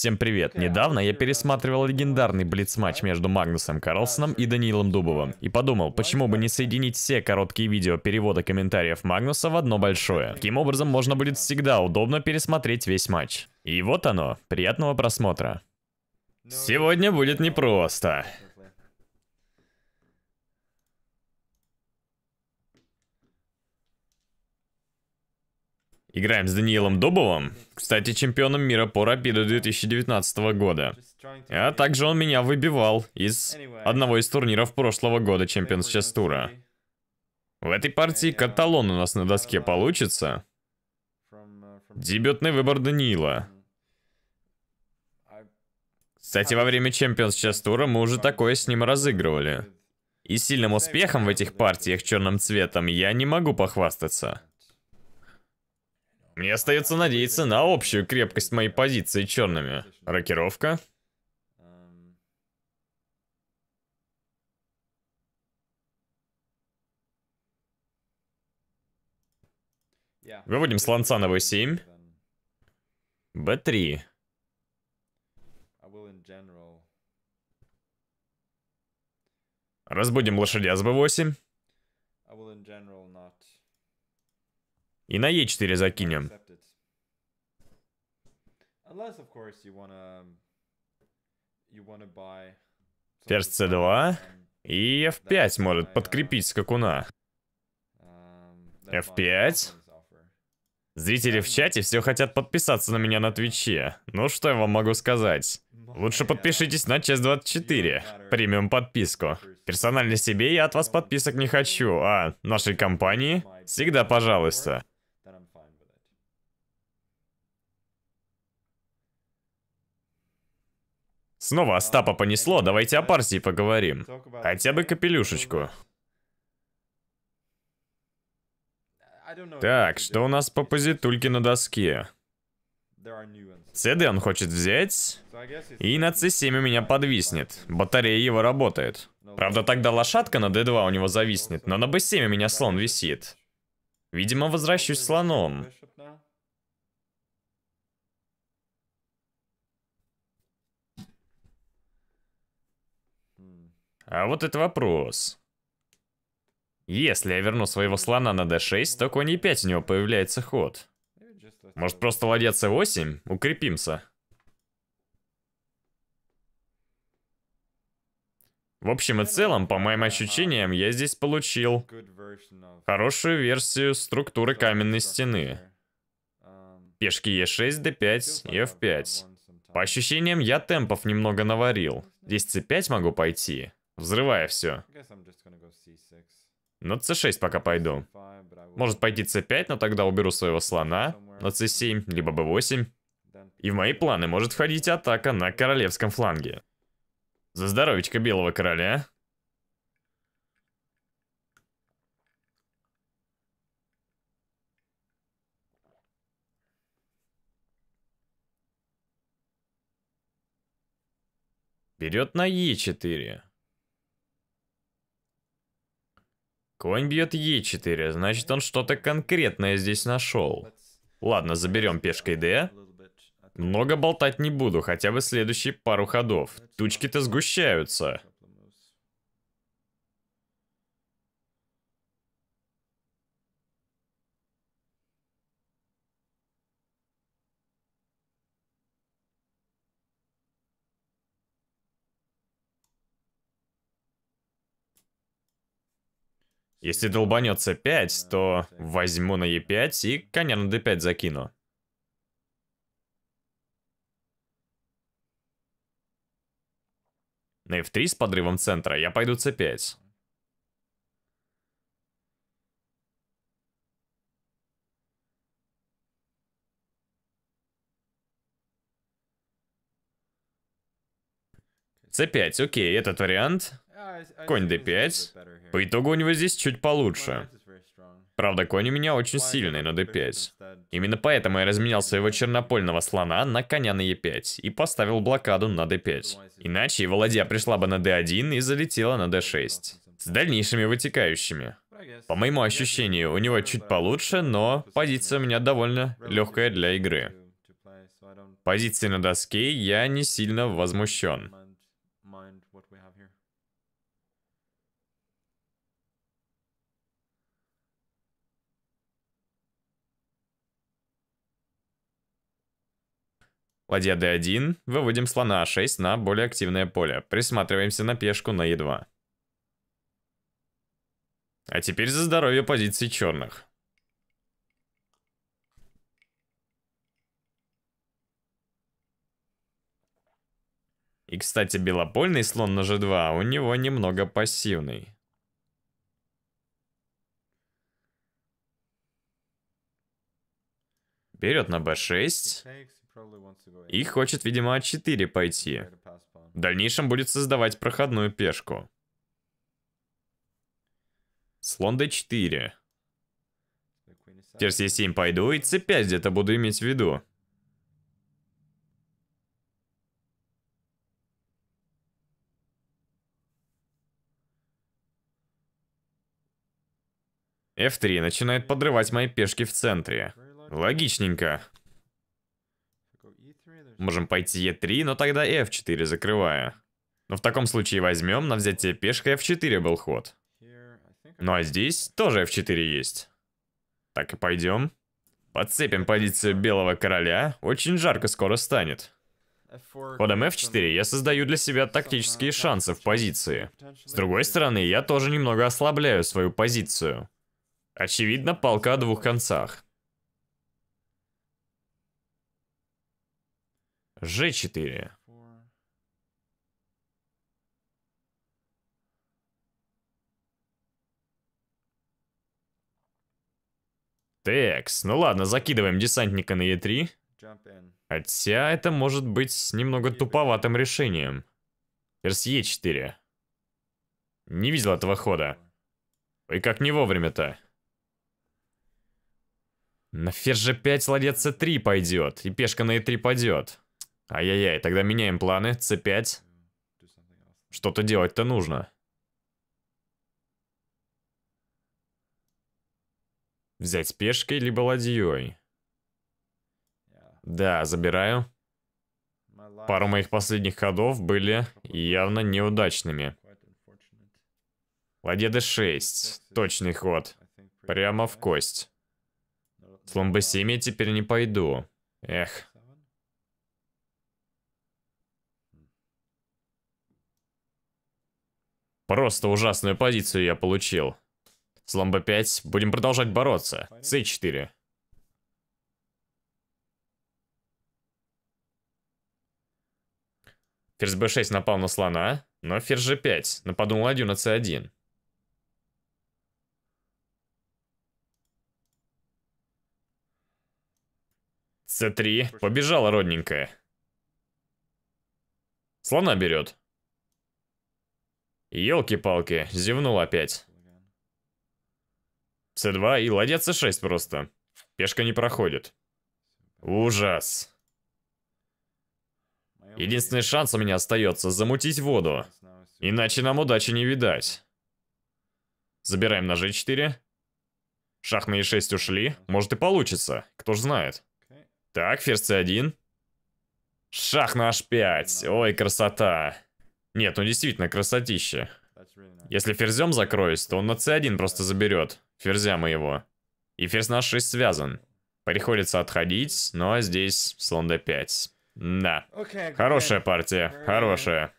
Всем привет. Недавно я пересматривал легендарный блиц-матч между Магнусом Карлсоном и Даниилом Дубовым и подумал, почему бы не соединить все короткие видео перевода комментариев Магнуса в одно большое. Таким образом, можно будет всегда удобно пересмотреть весь матч. И вот оно. Приятного просмотра. Ну Сегодня будет непросто. Играем с Даниилом Дубовым, кстати, чемпионом мира по рапиду 2019 года. А также он меня выбивал из одного из турниров прошлого года Чемпионс Chess В этой партии каталон у нас на доске получится. Дебютный выбор Даниила. Кстати, во время Чемпионс Chess мы уже такое с ним разыгрывали. И сильным успехом в этих партиях черным цветом я не могу похвастаться. Мне остается надеяться на общую крепкость моей позиции черными. Рокировка. Выводим слонца на b7. b3. Разбудим лошадя с b8. И на Е4 закинем. Ферзь c2. И f5 может подкрепить скакуна. Um, f5. Зрители в чате все хотят подписаться на меня на Твиче. Ну что я вам могу сказать? Лучше подпишитесь на Честь 24. Премиум подписку. Персонально себе я от вас подписок не хочу, а нашей компании всегда пожалуйста. Снова Остапа понесло, давайте о партии поговорим. Хотя бы капелюшечку. Так, что у нас по позитульке на доске? CD он хочет взять, и на C7 у меня подвиснет. Батарея его работает. Правда, тогда лошадка на D2 у него зависнет, но на B7 у меня слон висит. Видимо, возвращусь слоном. А вот это вопрос. Если я верну своего слона на d6, то конь e5 у него появляется ход. Может просто ладья c8? Укрепимся. В общем и целом, по моим ощущениям, я здесь получил хорошую версию структуры каменной стены. Пешки e6, d5 и f5. По ощущениям, я темпов немного наварил. Здесь c5 могу пойти. Взрывая все. На c6 пока пойду. Может пойти c5, но тогда уберу своего слона на c7, либо b8. И в мои планы может входить атака на королевском фланге. За здоровечко белого короля. Вперед на e4. Конь бьет Е4, значит он что-то конкретное здесь нашел. Ладно, заберем пешкой Д. Много болтать не буду, хотя бы следующие пару ходов. Тучки-то сгущаются. Если долбанется 5, то возьму на Е5 и коня на Д5 закину. На F3 с подрывом центра я пойду c5. c5, окей, этот вариант. Конь d5. По итогу у него здесь чуть получше. Правда, конь у меня очень сильный на d5. Именно поэтому я разменял своего чернопольного слона на коня на e5 и поставил блокаду на d5. Иначе его ладья пришла бы на d1 и залетела на d6. С дальнейшими вытекающими. По моему ощущению, у него чуть получше, но позиция у меня довольно легкая для игры. Позиции на доске я не сильно возмущен. Ладья d1, выводим слона a6 на более активное поле. Присматриваемся на пешку на e2. А теперь за здоровье позиции черных. И, кстати, белопольный слон на g2 у него немного пассивный. Берет на b6. И хочет, видимо, А4 пойти. В дальнейшем будет создавать проходную пешку. Слон d4. Ферзь e7 пойду и c5 где-то буду иметь в виду. f3 начинает подрывать мои пешки в центре. Логичненько. Можем пойти Е3, но тогда F4 закрываю. Но в таком случае возьмем, на взятие пешка F4 был ход. Ну а здесь тоже F4 есть. Так и пойдем. Подцепим позицию белого короля, очень жарко скоро станет. Ходом f4 я создаю для себя тактические шансы в позиции. С другой стороны, я тоже немного ослабляю свою позицию. Очевидно, палка о двух концах. G4. Текс. Ну ладно, закидываем десантника на Е3. Хотя это может быть немного туповатым решением. Ферзь Е4. Не видел этого хода. И как не вовремя-то. На ферзь G5 ладья c3 пойдет, и пешка на Е 3 пойдет. Ай-яй-яй, тогда меняем планы. c5. Что-то делать-то нужно. Взять пешкой, либо ладьей. Да, забираю. Пару моих последних ходов были явно неудачными. Ладья d6. Точный ход. Прямо в кость. Слон b7 я теперь не пойду. Эх. Просто ужасную позицию я получил. Слон b5. Будем продолжать бороться. c4. Ферзь b6 напал на слона, но ферзь g5 нападу на ладью на c1. c3. Побежала родненькая. Слона берет. Елки-палки, зевнул опять. С2 и ладья С6 просто. Пешка не проходит. Ужас. Единственный шанс у меня остается замутить воду. Иначе нам удачи не видать. Забираем на G4. Шах на E6 ушли. Может и получится. Кто ж знает. Так, ферзь C1. Шах на H5. Ой, красота. Нет, ну действительно, красотища. Если ферзем закроюсь, то он на c1 просто заберет. Ферзя моего. И ферзь наш 6 связан. Приходится отходить, но здесь слон d5. Да. Хорошая партия, хорошая.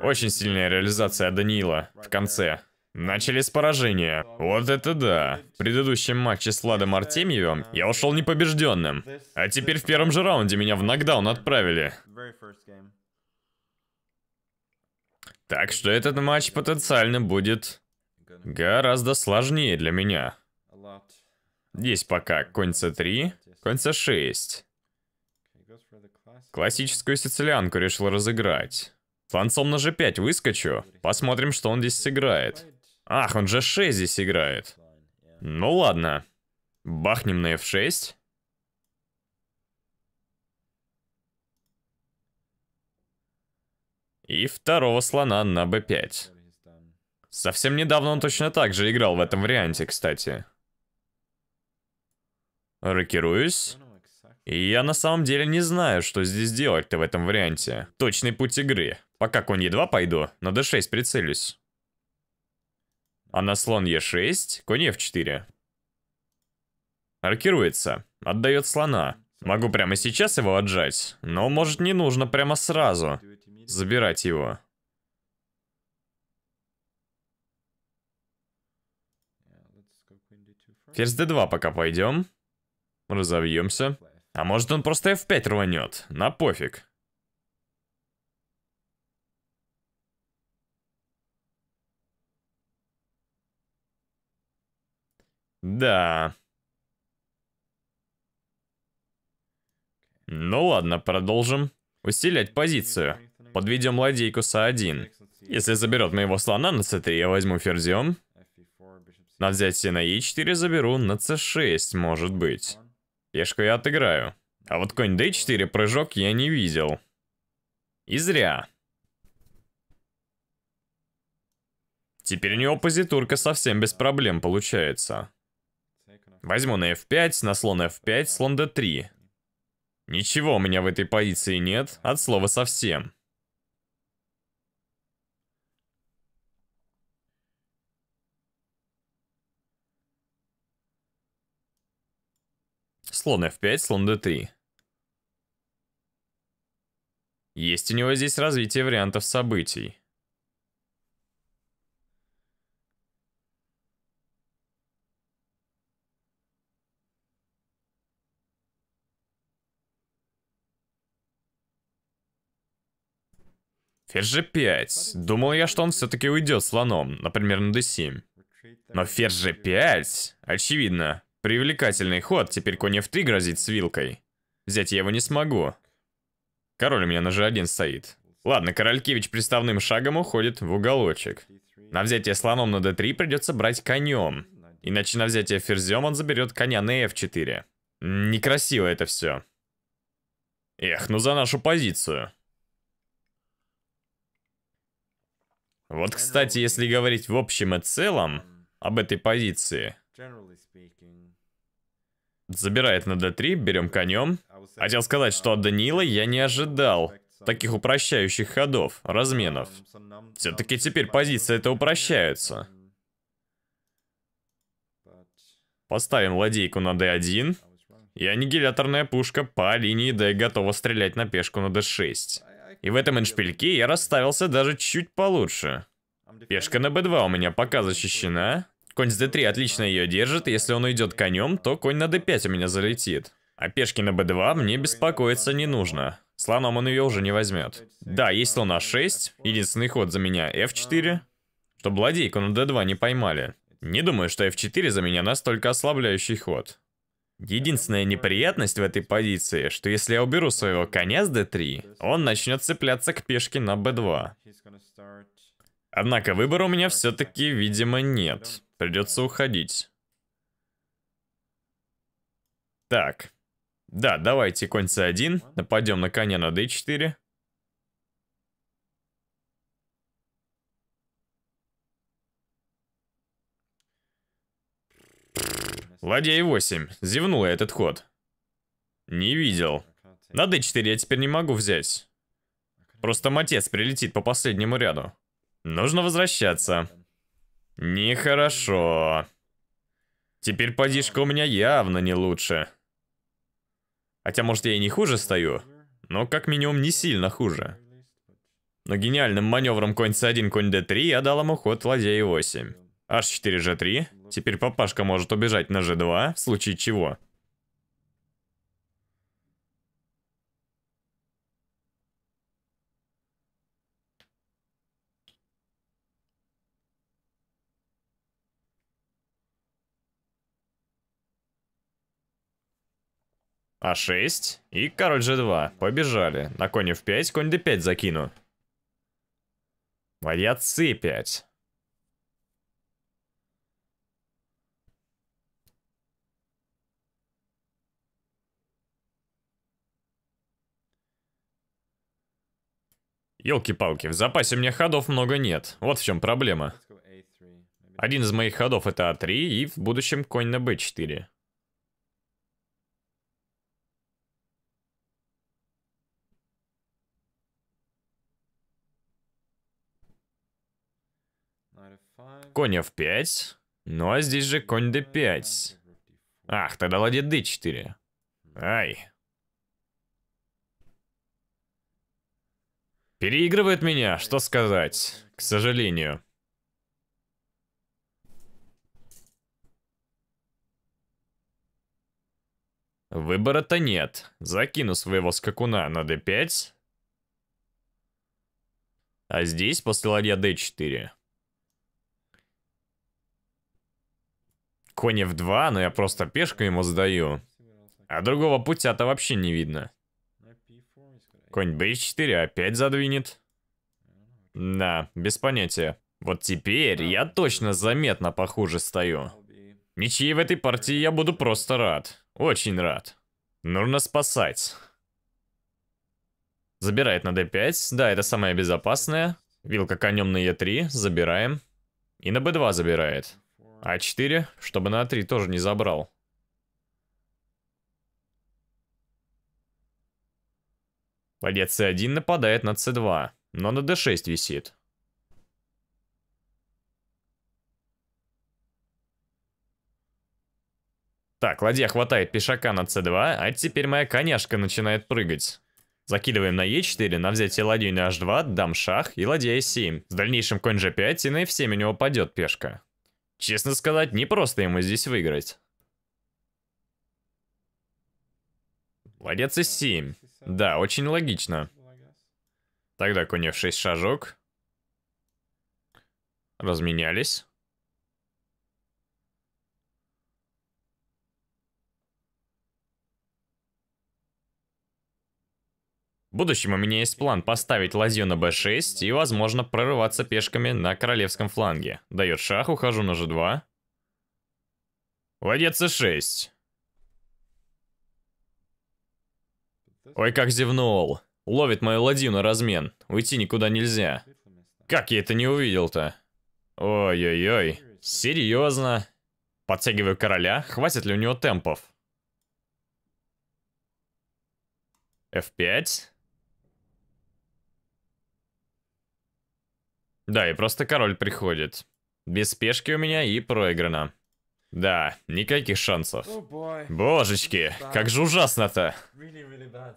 Очень сильная реализация Даниила в конце. Начали с поражения. Вот это да. В предыдущем матче с Ладом uh, Артемьевым uh, я ушел непобежденным. А теперь в первом же раунде меня в нокдаун отправили. Так что этот матч потенциально будет гораздо сложнее для меня. Здесь пока конь c3, конь c6. Классическую сицилианку решил разыграть. Слонцом на g5 выскочу. Посмотрим, что он здесь сыграет. Ах, он g6 здесь играет. Ну ладно. Бахнем на f6. и второго слона на b5. Совсем недавно он точно так же играл в этом варианте, кстати. Рокируюсь. И я на самом деле не знаю, что здесь делать-то в этом варианте. Точный путь игры. Пока конь e2 пойду, на d6 прицелюсь. А на слон e6, конь f4. Аркируется, отдает слона. Могу прямо сейчас его отжать, но может не нужно прямо сразу забирать его. Ферзь d2 пока пойдем. Разовьемся. А может он просто f5 рванет? На пофиг. Да. Ну ладно, продолжим. Усилять позицию. Подведем ладейку с 1 Если заберет моего слона на c 3 я возьму ферзем. На взятие на e 4 заберу, на c 6 может быть. Пешку я отыграю. А вот конь d4 прыжок я не видел. И зря. Теперь у него позитурка совсем без проблем получается. Возьму на f5, на слон f5, слон d3. Ничего у меня в этой позиции нет, от слова совсем. Слон f5, слон d3. Есть у него здесь развитие вариантов событий. Ферзь g5. Думал я, что он все-таки уйдет слоном, например, на d7. Но ферзь g5? Очевидно. Привлекательный ход, теперь конь f3 грозит с вилкой. Взять я его не смогу. Король у меня на g1 стоит. Ладно, Королькевич приставным шагом уходит в уголочек. На взятие слоном на d3 придется брать конем. Иначе на взятие ферзем он заберет коня на f4. Некрасиво это все. Эх, ну за нашу позицию. Вот, кстати, если говорить в общем и целом об этой позиции, Забирает на d3, берем конем. Хотел сказать, что от Данила я не ожидал таких упрощающих ходов, разменов. Все-таки теперь позиции это упрощаются. Поставим ладейку на d1. И аннигиляторная пушка по линии d готова стрелять на пешку на d6. И в этом эншпильке я расставился даже чуть получше. Пешка на b2 у меня пока защищена. Конь с d3 отлично ее держит, если он уйдет конем, то конь на d5 у меня залетит. А пешки на b2 мне беспокоиться не нужно. Слоном он ее уже не возьмет. Да, есть слон а6, единственный ход за меня f4, чтобы ладейку на d2 не поймали. Не думаю, что f4 за меня настолько ослабляющий ход. Единственная неприятность в этой позиции, что если я уберу своего коня с d3, он начнет цепляться к пешке на b2. Однако выбора у меня все-таки, видимо, нет. Придется уходить. Так. Да, давайте конь c1. Нападем на коня на d4. Ладья e8. Зевнул я этот ход. Не видел. На d4 я теперь не могу взять. Просто матец прилетит по последнему ряду. Нужно возвращаться. Нехорошо. Теперь подишка у меня явно не лучше. Хотя, может, я и не хуже стою, но как минимум не сильно хуже. Но гениальным маневром конь c1, конь d3 я дал ему ход ладья e8. h4, g3. Теперь папашка может убежать на g2, в случае чего. А6 и король G2. Побежали. На коне в 5 конь D5 закину. Ладья C5. Елки-палки, в запасе у меня ходов много нет. Вот в чем проблема. Один из моих ходов это А3 и в будущем конь на b4. Конь в 5. Ну а здесь же конь d5. Ах, тогда ладья d4. Ай. Переигрывает меня, что сказать, к сожалению. Выбора-то нет. Закину своего скакуна на d5. А здесь после ладья d4. Конь в 2, но я просто пешку ему сдаю. А другого путя-то вообще не видно. Конь b4 опять задвинет. Да, без понятия. Вот теперь я точно заметно похуже стою. Ничьей в этой партии я буду просто рад. Очень рад. Нужно спасать. Забирает на d5. Да, это самое безопасное. Вилка конем на e3. Забираем. И на b2 забирает. А4, чтобы на А3 тоже не забрал. Ладья С1 нападает на С2, но на D6 висит. Так, ладья хватает пешака на с 2 а теперь моя коняшка начинает прыгать. Закидываем на е 4 на взятие ладью на h2, дам шах и ладья e7. С дальнейшим конь g5 и на f7 у него падет пешка. Честно сказать, непросто ему здесь выиграть. Ладец и 7. Да, очень логично. Тогда конь f6 шажок. Разменялись. В будущем у меня есть план поставить ладью на b6 и, возможно, прорываться пешками на королевском фланге. Дает шах, ухожу на g2. Ладья c6. Ой, как зевнул. Ловит мою ладью на размен. Уйти никуда нельзя. Как я это не увидел-то? Ой-ой-ой. Серьезно. Подтягиваю короля. Хватит ли у него темпов? F5. Да, и просто король приходит. Без спешки у меня и проиграно. Да, никаких шансов. Божечки, как же ужасно-то.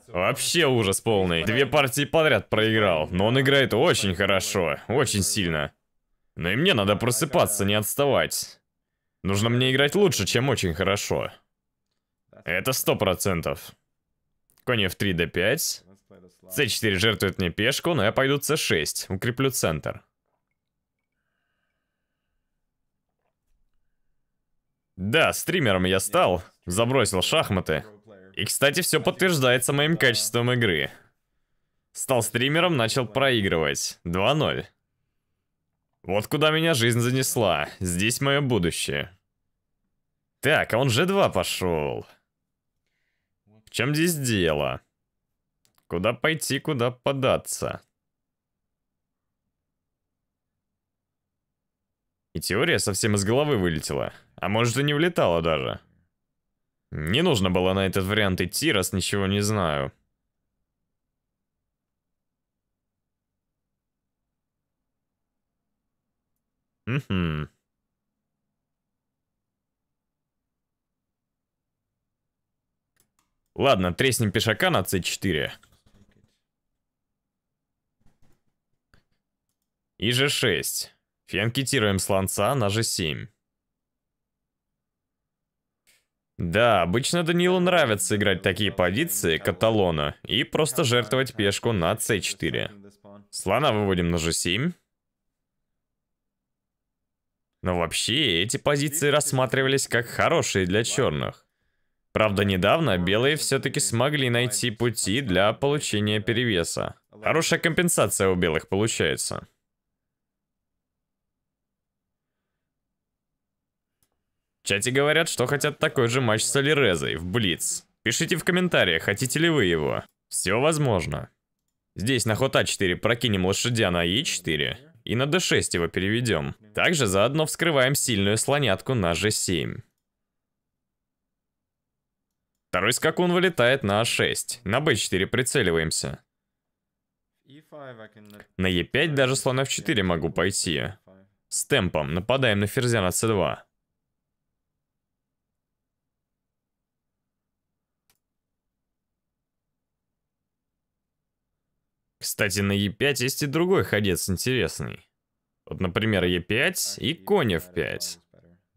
Вообще ужас полный. Две партии подряд проиграл, но он играет очень хорошо, очень сильно. Но ну и мне надо просыпаться, не отставать. Нужно мне играть лучше, чем очень хорошо. Это сто процентов. Конь f3, d5. c4 жертвует мне пешку, но я пойду c6, укреплю центр. Да, стримером я стал, забросил шахматы. И, кстати, все подтверждается моим качеством игры. Стал стримером, начал проигрывать. 2-0. Вот куда меня жизнь занесла. Здесь мое будущее. Так, а он же 2 пошел. В чем здесь дело? Куда пойти, куда податься? И теория совсем из головы вылетела. А может и не влетала даже. Не нужно было на этот вариант идти, раз ничего не знаю. Угу. Ладно, треснем пешака на c4. И g6. Фианкетируем слонца на g7. Да, обычно Данилу нравится играть такие позиции каталона и просто жертвовать пешку на c4. Слона выводим на g7. Но вообще, эти позиции рассматривались как хорошие для черных. Правда, недавно белые все-таки смогли найти пути для получения перевеса. Хорошая компенсация у белых получается. В чате говорят, что хотят такой же матч с Алирезой в Блиц. Пишите в комментариях, хотите ли вы его. Все возможно. Здесь на ход А4 прокинем лошадя на Е4 и на д 6 его переведем. Также заодно вскрываем сильную слонятку на ж 7 Второй скакун вылетает на а 6 на б 4 прицеливаемся. На е 5 даже слон f4 могу пойти. С темпом нападаем на ферзя на c2. Кстати, на Е5 есть и другой ходец интересный. Вот, например, Е5 и конь в 5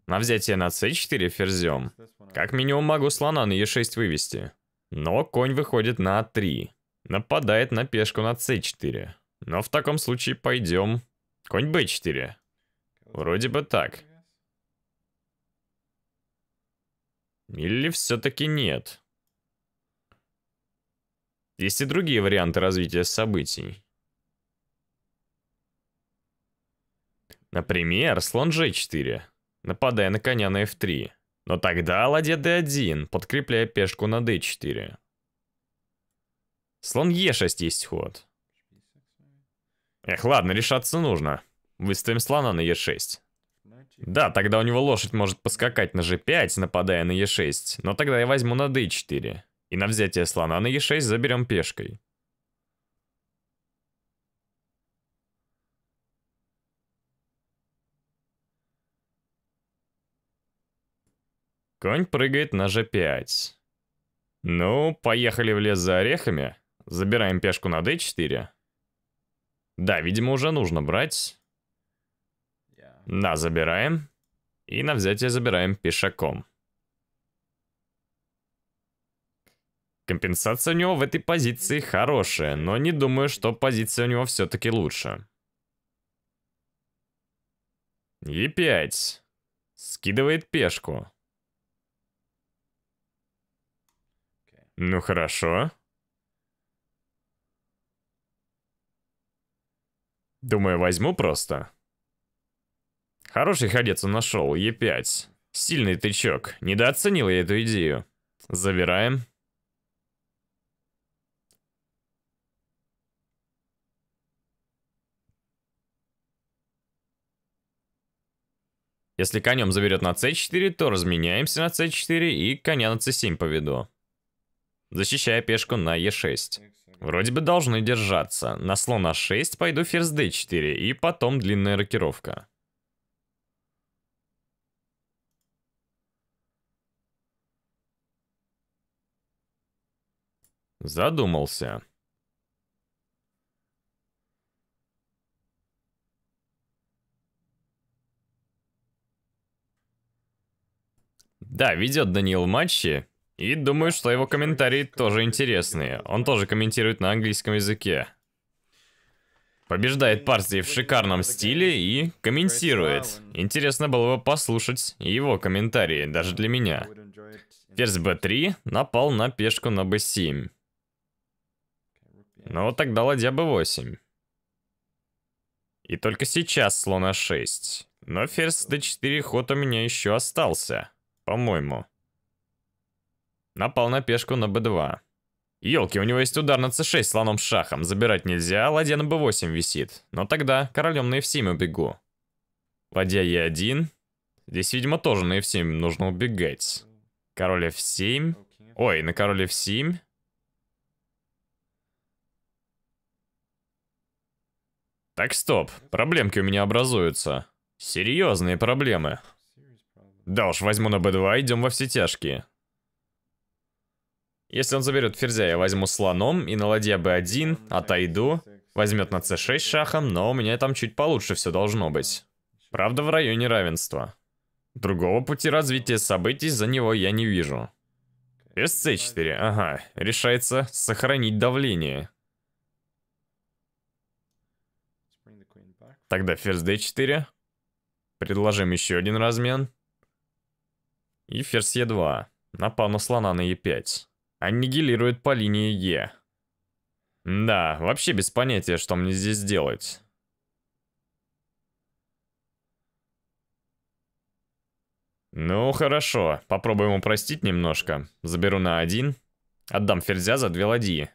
На взятие на c4 ферзем. Как минимум могу слона на е 6 вывести. Но конь выходит на а 3 Нападает на пешку на c4. Но в таком случае пойдем. Конь b4. Вроде бы так. Или все-таки нет. Есть и другие варианты развития событий. Например, слон g4, нападая на коня на f3. Но тогда ладья d1, подкрепляя пешку на d4. Слон e6 есть ход. Эх, ладно, решаться нужно. Выставим слона на e6. Да, тогда у него лошадь может поскакать на g5, нападая на e6, но тогда я возьму на d4 и на взятие слона на Е6 заберем пешкой. Конь прыгает на G5. Ну, поехали в лес за орехами. Забираем пешку на D4. Да, видимо, уже нужно брать. Да, забираем. И на взятие забираем пешаком. Компенсация у него в этой позиции хорошая, но не думаю, что позиция у него все-таки лучше. Е5. Скидывает пешку. Ну хорошо. Думаю, возьму просто. Хороший ходец он нашел, Е5. Сильный тычок. Недооценил я эту идею. Забираем. Если конем заберет на c4, то разменяемся на c4 и коня на c7 поведу. Защищая пешку на e6. Вроде бы должны держаться. На слон а6 пойду ферзь d4 и потом длинная рокировка. Задумался. Да, ведет Даниил матчи, и думаю, что его комментарии тоже интересные. Он тоже комментирует на английском языке. Побеждает партии в шикарном стиле и комментирует. Интересно было бы послушать его комментарии, даже для меня. Ферзь b3 напал на пешку на b7. Но ну тогда ладья b8. И только сейчас слон a а 6 Но ферзь d4 ход у меня еще остался по-моему. Напал на пешку на b2. Ёлки, у него есть удар на c6 слоном с шахом. Забирать нельзя, а ладья на b8 висит. Но тогда королем на f7 убегу. Ладья e1. Здесь, видимо, тоже на f7 нужно убегать. Король f7. Ой, на король f7. Так, стоп. Проблемки у меня образуются. Серьезные проблемы. Да уж, возьму на b2, идем во все тяжкие. Если он заберет ферзя, я возьму слоном и на ладья b1, отойду. Возьмет на c6 шахом, но у меня там чуть получше все должно быть. Правда, в районе равенства. Другого пути развития событий за него я не вижу. Без 4 ага, решается сохранить давление. Тогда ферзь d4. Предложим еще один размен и ферзь Е2. Напал на слона на Е5. Аннигилирует по линии Е. Да, вообще без понятия, что мне здесь делать. Ну, хорошо. Попробуем упростить немножко. Заберу на один. Отдам ферзя за две ладьи.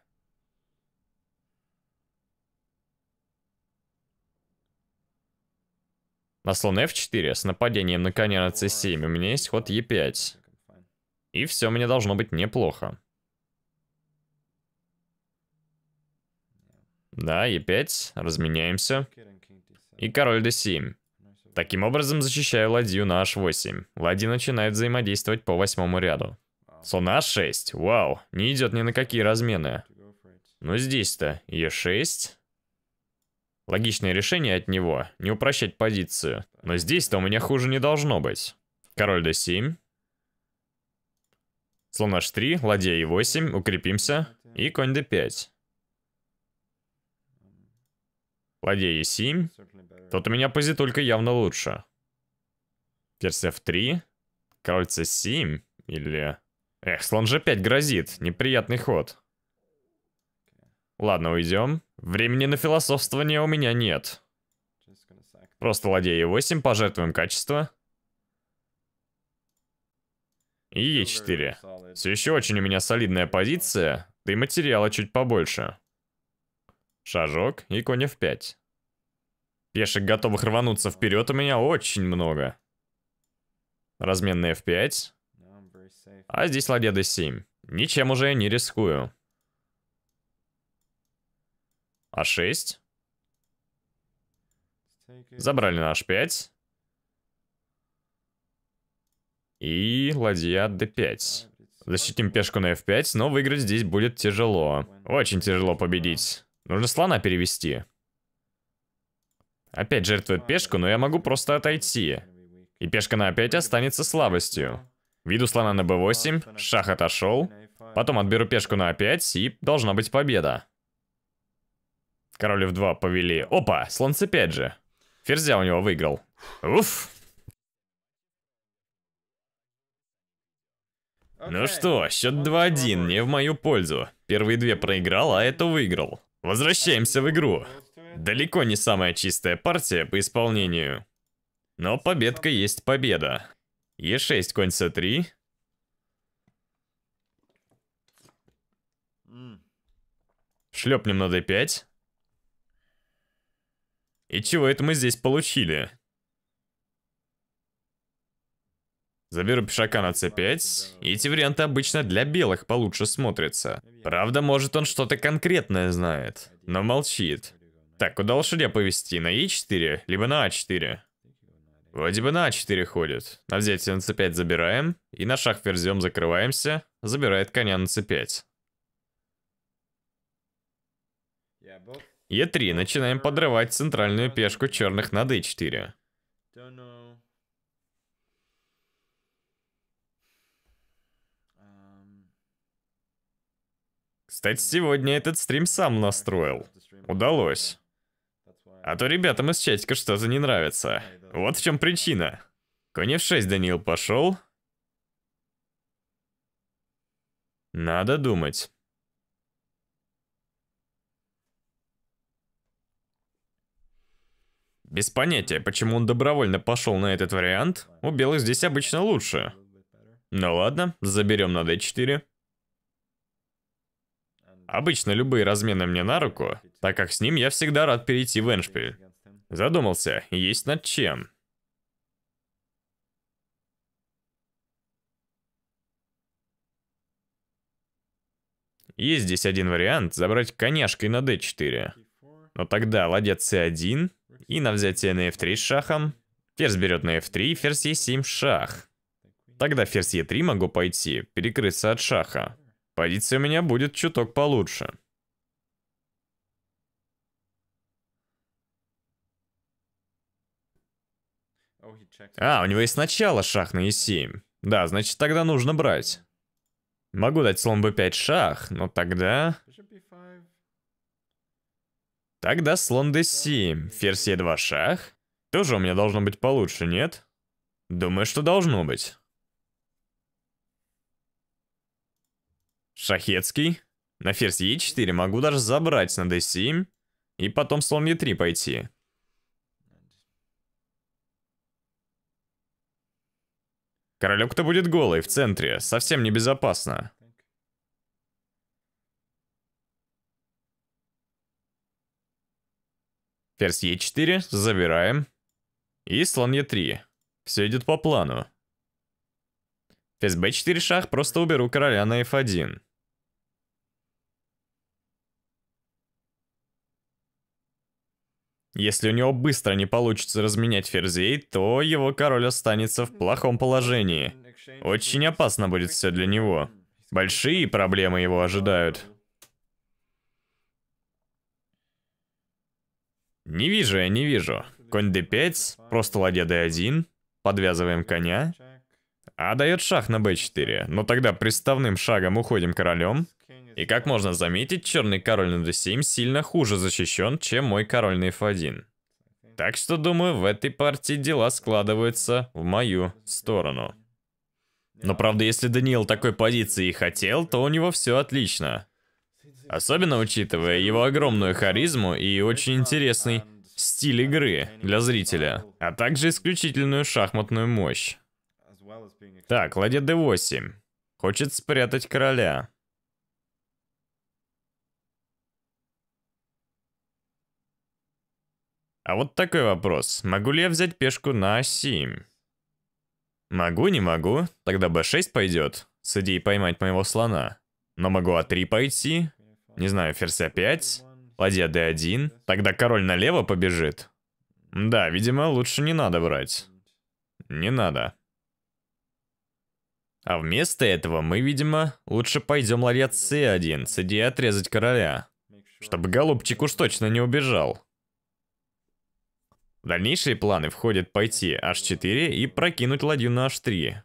На слон f4 с нападением на коня на c7. У меня есть ход e5. И все мне должно быть неплохо. Да, e5, разменяемся. И король d7. Таким образом защищаю ладью на h8. Ладьи начинают взаимодействовать по восьмому ряду. Слон h6, вау, не идет ни на какие размены. Но здесь-то e6, Логичное решение от него — не упрощать позицию. Но здесь-то у меня хуже не должно быть. Король d7. Слон h3, ладья e8, укрепимся. И конь d5. Ладья e7. Тут у меня пози только явно лучше. Ферзь f3. Король c7. Или... Эх, слон g5 грозит. Неприятный ход. Ладно, уйдем. Времени на философствование у меня нет. Просто ладей ладея 8, пожертвуем качество. И Е4. Все еще очень у меня солидная позиция, да и материала чуть побольше. Шажок и конь F5. Пешек, готовых рвануться вперед, у меня очень много. Разменная на F5. А здесь ладья D7. Ничем уже не рискую. А6. Забрали на h5. И ладья d5. Защитим пешку на f5, но выиграть здесь будет тяжело. Очень тяжело победить. Нужно слона перевести. Опять жертвует пешку, но я могу просто отойти. И пешка на опять останется слабостью. Виду слона на b8, шах отошел. Потом отберу пешку на опять и должна быть победа. Король в 2 повели. Опа, слонцепед же. Ферзя у него выиграл. Уф. Ну что, счет 2-1, не в мою пользу. Первые две проиграл, а это выиграл. Возвращаемся в игру. Далеко не самая чистая партия по исполнению. Но победка есть победа. Е6, конь С3. Шлепнем на d5. И чего это мы здесь получили? Заберу пешака на c5, эти варианты обычно для белых получше смотрятся. Правда, может он что-то конкретное знает, но молчит. Так, куда лошадя повести? На e4, либо на a4? А Вроде бы на a а 4 ходит. На взятие на c5 забираем. И на шах ферзем закрываемся. Забирает коня на c5. Е3, начинаем подрывать центральную пешку черных на d4. Кстати, сегодня этот стрим сам настроил. Удалось. А то ребятам из чатика что-то не нравится. Вот в чем причина. Конь f6 Даниил пошел. Надо думать. Без понятия, почему он добровольно пошел на этот вариант, у белых здесь обычно лучше. Ну ладно, заберем на d4. Обычно любые размены мне на руку, так как с ним я всегда рад перейти в эндшпиль. Задумался, есть над чем. Есть здесь один вариант, забрать коняшкой на d4. Но тогда ладья c1, и на взятие на f3 с шахом. Ферзь берет на f3, ферзь e7 шах. Тогда ферзь e3 могу пойти, перекрыться от шаха. Позиция у меня будет чуток получше. А, у него есть сначала шах на e7. Да, значит тогда нужно брать. Могу дать слон b5 шах, но тогда... Тогда слон d7, ферзь e2 шах. Тоже у меня должно быть получше, нет? Думаю, что должно быть. Шахетский. На ферзь e4 могу даже забрать на d7. И потом слон e3 пойти. Королек-то будет голый в центре, совсем небезопасно. Ферзь Е4, забираем. И слон Е3. Все идет по плану. Ферзь Б4 шах, просто уберу короля на F1. Если у него быстро не получится разменять ферзей, то его король останется в плохом положении. Очень опасно будет все для него. Большие проблемы его ожидают. Не вижу я, не вижу. Конь d5, просто ладья d1. Подвязываем коня. А дает шах на b4. Но ну тогда приставным шагом уходим королем. И как можно заметить, черный король на d7 сильно хуже защищен, чем мой король на f1. Так что, думаю, в этой партии дела складываются в мою сторону. Но правда, если Даниил такой позиции и хотел, то у него все отлично. Особенно учитывая его огромную харизму и очень интересный стиль игры для зрителя, а также исключительную шахматную мощь. Так, ладья d8. Хочет спрятать короля. А вот такой вопрос. Могу ли я взять пешку на а7? Могу, не могу. Тогда b6 пойдет. С идеей поймать моего слона. Но могу а3 пойти, не знаю, ферзь А5, ладья d1. Тогда король налево побежит. Да, видимо, лучше не надо брать. Не надо. А вместо этого мы, видимо, лучше пойдем ладья c1, cd отрезать короля. Чтобы голубчик уж точно не убежал. дальнейшие планы входят пойти h4 и прокинуть ладью на h3.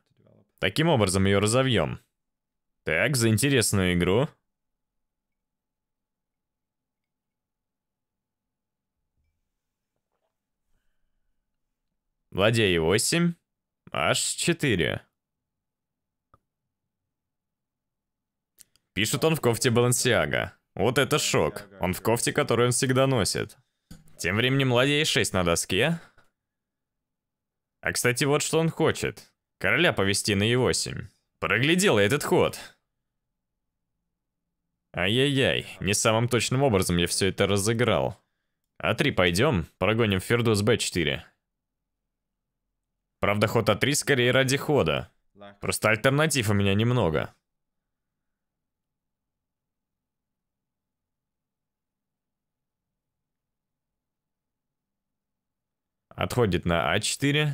Таким образом ее разовьем. Так, за интересную игру. Ладей 8, H4. Пишет он в кофте Балансиага. Вот это шок. Он в кофте, которую он всегда носит. Тем временем ладья e6 на доске. А кстати, вот что он хочет. Короля повести на e8. Проглядел я этот ход. Ай-яй-яй, не самым точным образом я все это разыграл. А3 пойдем, прогоним ферду с b4. Правда, ход А3 скорее ради хода. Просто альтернатив у меня немного. Отходит на А4.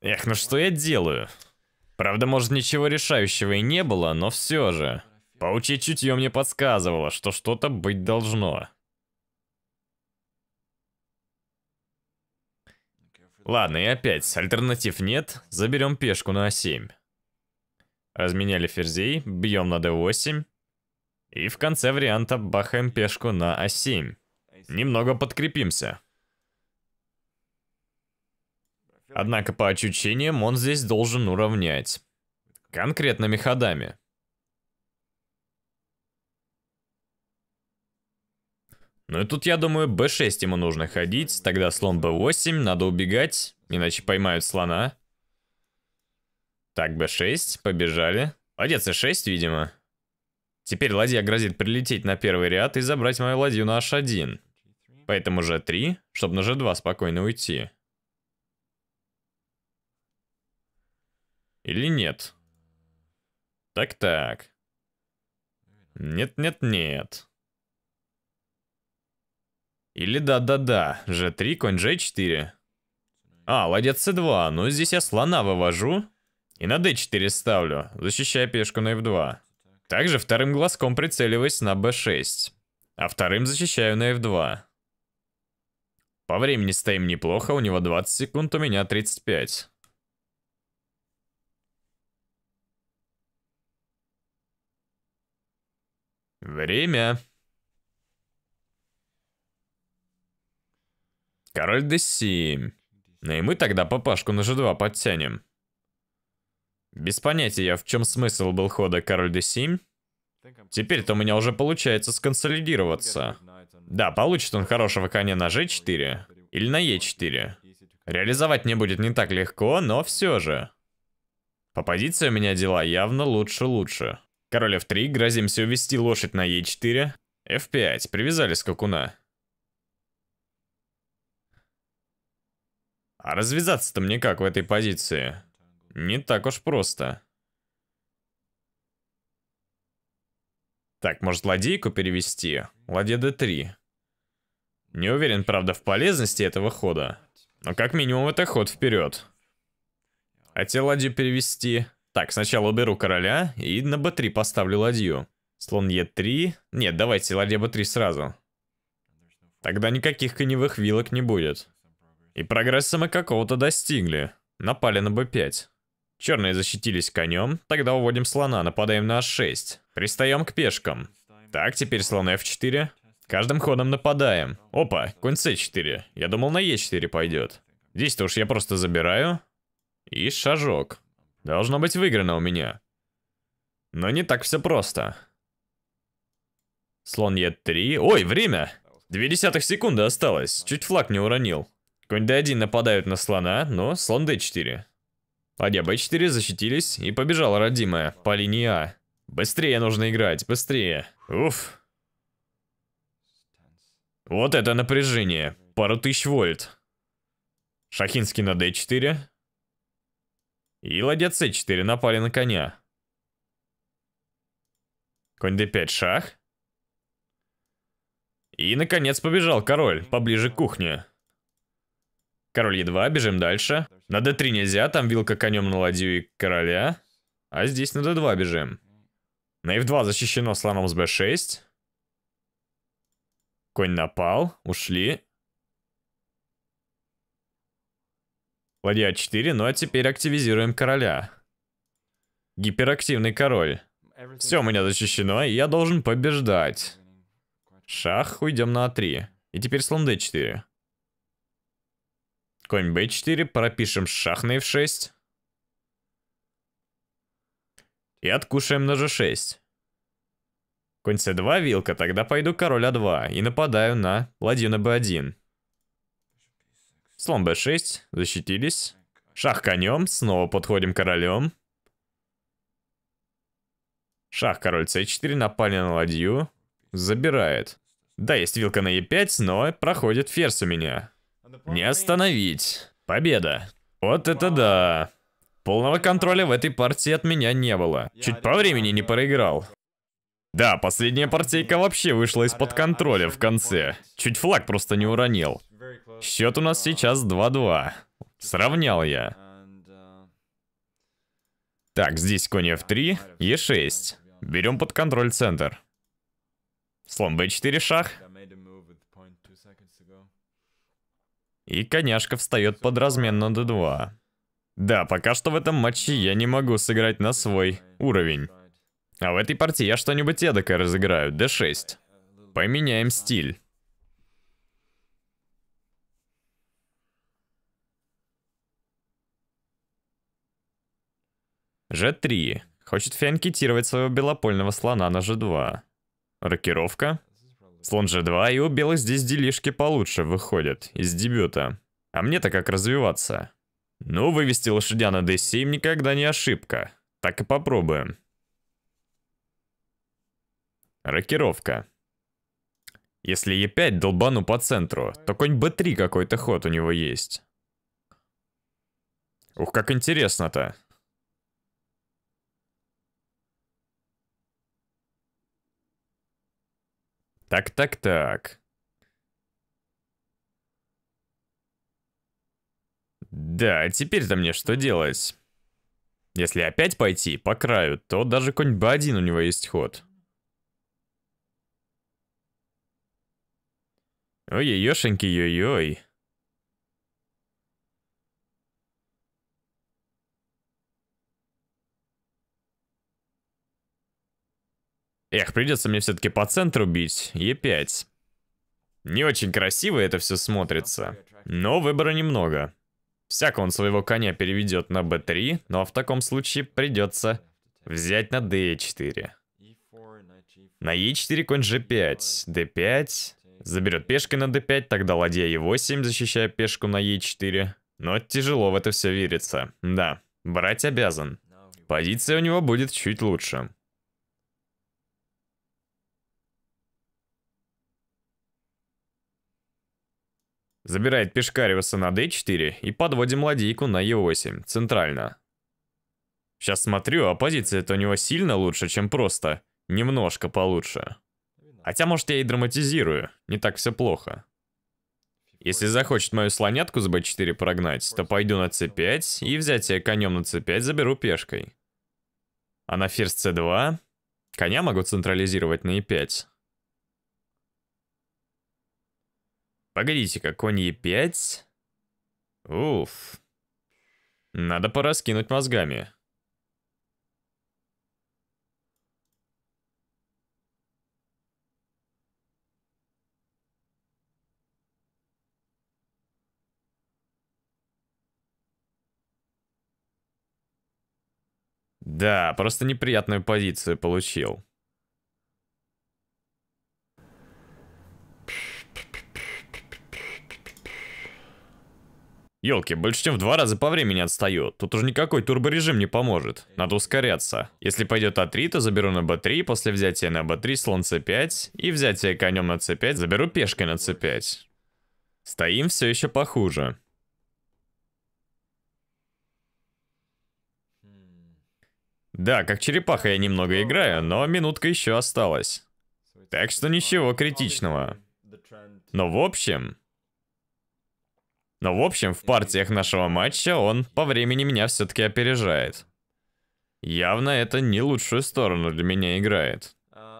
Эх, ну что я делаю? Правда, может, ничего решающего и не было, но все же. Паучье чутье мне подсказывало, что что-то быть должно. Ладно, и опять, альтернатив нет, заберем пешку на А7. Разменяли ферзей, бьем на d8. И в конце варианта бахаем пешку на а7. Немного подкрепимся. Однако по ощущениям он здесь должен уравнять. Конкретными ходами. Ну и тут, я думаю, b6 ему нужно ходить, тогда слон b8, надо убегать, иначе поймают слона. Так, b6, побежали. Ладья c6, видимо. Теперь ладья грозит прилететь на первый ряд и забрать мою ладью на h1. Поэтому g3, чтобы на g2 спокойно уйти. Или нет? Так-так. Нет-нет-нет. Или да-да-да, g3, конь g4. А, ладья c2, ну здесь я слона вывожу и на d4 ставлю, защищая пешку на f2. Также вторым глазком прицеливаюсь на b6, а вторым защищаю на f2. По времени стоим неплохо, у него 20 секунд, у меня 35. Время. Король d7. Ну и мы тогда папашку на g2 подтянем. Без понятия, в чем смысл был хода король d7. Теперь-то у меня уже получается сконсолидироваться. Да, получит он хорошего коня на g4 или на e4. Реализовать мне будет не так легко, но все же. По позиции у меня дела явно лучше-лучше. Король f3, грозимся увести лошадь на e4. f5, привязали скакуна. А развязаться-то мне как в этой позиции? Не так уж просто. Так, может ладейку перевести? Ладья d3. Не уверен, правда, в полезности этого хода. Но как минимум это ход вперед. Хотел а ладью перевести. Так, сначала уберу короля и на b3 поставлю ладью. Слон e3. Нет, давайте ладья b3 сразу. Тогда никаких коневых вилок не будет. И прогресса мы какого-то достигли. Напали на б 5 Черные защитились конем, тогда уводим слона, нападаем на а 6 Пристаем к пешкам. Так, теперь слон f4. Каждым ходом нападаем. Опа, конь c4. Я думал на е 4 пойдет. Здесь-то уж я просто забираю. И шажок. Должно быть выиграно у меня. Но не так все просто. Слон Е3. Ой, время! Две десятых секунды осталось. Чуть флаг не уронил. Конь d1 нападают на слона, но слон d4. Ладья b4 защитились, и побежала родимая по линии А. Быстрее нужно играть, быстрее. Уф. Вот это напряжение. Пару тысяч вольт. Шахинский на d4. И ладья c4 напали на коня. Конь d5 шах. И, наконец, побежал король, поближе к кухне. Король Е2, бежим дальше. На d3 нельзя, там вилка конем на ладью и короля. А здесь на d2 бежим. На f2 защищено слоном с b6. Конь напал, ушли. Ладья 4, ну а теперь активизируем короля. Гиперактивный король. Все у меня защищено, и я должен побеждать. Шах, уйдем на А3. И теперь слон d4. Конь b4, пропишем шах на f6. И откушаем на g6. Конь c2, вилка, тогда пойду король а2 и нападаю на ладью на b1. Слон b6, защитились. Шах конем, снова подходим королем. Шах король c4, напали на ладью. Забирает. Да, есть вилка на e5, но проходит ферзь у меня. Не остановить. Победа. Вот это да. Полного контроля в этой партии от меня не было. Чуть по времени не проиграл. Да, последняя партийка вообще вышла из-под контроля в конце. Чуть флаг просто не уронил. Счет у нас сейчас 2-2. Сравнял я. Uh, так, здесь конь f3, e6. Берем под контроль центр. Слон b4 шах, и коняшка встает под размен на d2. Да, пока что в этом матче я не могу сыграть на свой уровень. А в этой партии я что-нибудь эдакое разыграю, d6. Поменяем стиль. G3. Хочет фианкетировать своего белопольного слона на G2. Рокировка. Слон Слонжа 2 и у белых здесь делишки получше выходят из дебюта. А мне-то как развиваться? Ну, вывести лошадя на D7 никогда не ошибка. Так и попробуем. Рокировка. Если Е5 долбану по центру, то конь Б3 какой-то ход у него есть. Ух, как интересно-то. Так-так-так. Да, а теперь-то мне что делать? Если опять пойти по краю, то даже конь b один у него есть ход. Ой-ой-ошеньки, ой-ой. Эх, придется мне все-таки по центру бить. Е5. Не очень красиво это все смотрится, но выбора немного. Всяко он своего коня переведет на b3, но в таком случае придется взять на d4. На e4 конь g5, d5, заберет пешкой на d5, тогда ладья e8, защищая пешку на e4. Но тяжело в это все верится. Да, брать обязан. Позиция у него будет чуть лучше. Забирает Пешкариуса на d4 и подводим ладейку на e8, центрально. Сейчас смотрю, а позиция-то у него сильно лучше, чем просто. Немножко получше. Хотя, может, я и драматизирую. Не так все плохо. Если захочет мою слонятку с b4 прогнать, то пойду на c5 и взятие конем на c5 заберу пешкой. А на ферзь c2 коня могу централизировать на e5. Погодите-ка, конь Е5. Уф. Надо пораскинуть мозгами. Да, просто неприятную позицию получил. Ёлки, больше чем в два раза по времени отстаю. Тут уже никакой турборежим не поможет. Надо ускоряться. Если пойдет А3, то заберу на Б3, после взятия на Б3 слон С5, и взятия конем на С5 заберу пешкой на С5. Стоим все еще похуже. Да, как черепаха я немного играю, но минутка еще осталась. Так что ничего критичного. Но в общем, но в общем, в партиях нашего матча он по времени меня все-таки опережает. Явно это не лучшую сторону для меня играет.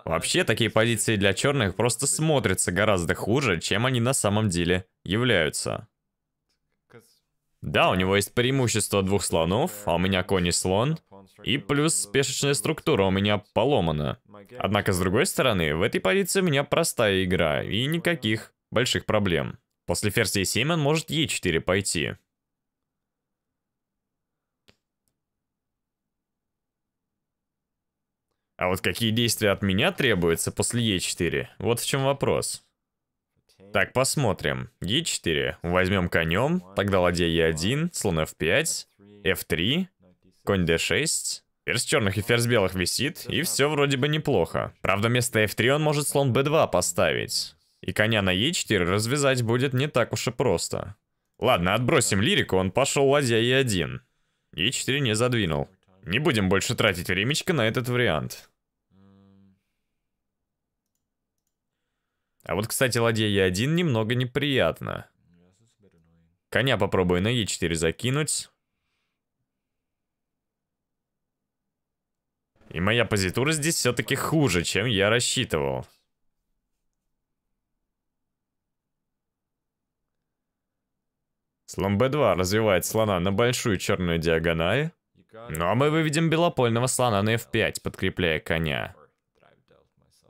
Вообще, такие позиции для черных просто смотрятся гораздо хуже, чем они на самом деле являются. Да, у него есть преимущество двух слонов, а у меня конь и слон. И плюс пешечная структура у меня поломана. Однако, с другой стороны, в этой позиции у меня простая игра и никаких больших проблем. После ферзя e7 он может e4 пойти. А вот какие действия от меня требуются после e4? Вот в чем вопрос. Так, посмотрим. e4. Возьмем конем, тогда ладья e1, слон f5, f3, конь d6. Ферзь черных и ферзь белых висит, и все вроде бы неплохо. Правда, вместо f3 он может слон b2 поставить. И коня на Е4 развязать будет не так уж и просто. Ладно, отбросим лирику, он пошел ладья Е1. Е4 не задвинул. Не будем больше тратить времечко на этот вариант. А вот, кстати, ладья Е1 немного неприятно. Коня попробую на Е4 закинуть. И моя позитура здесь все-таки хуже, чем я рассчитывал. Слон b2 развивает слона на большую черную диагональ. Ну а мы выведем белопольного слона на f5, подкрепляя коня.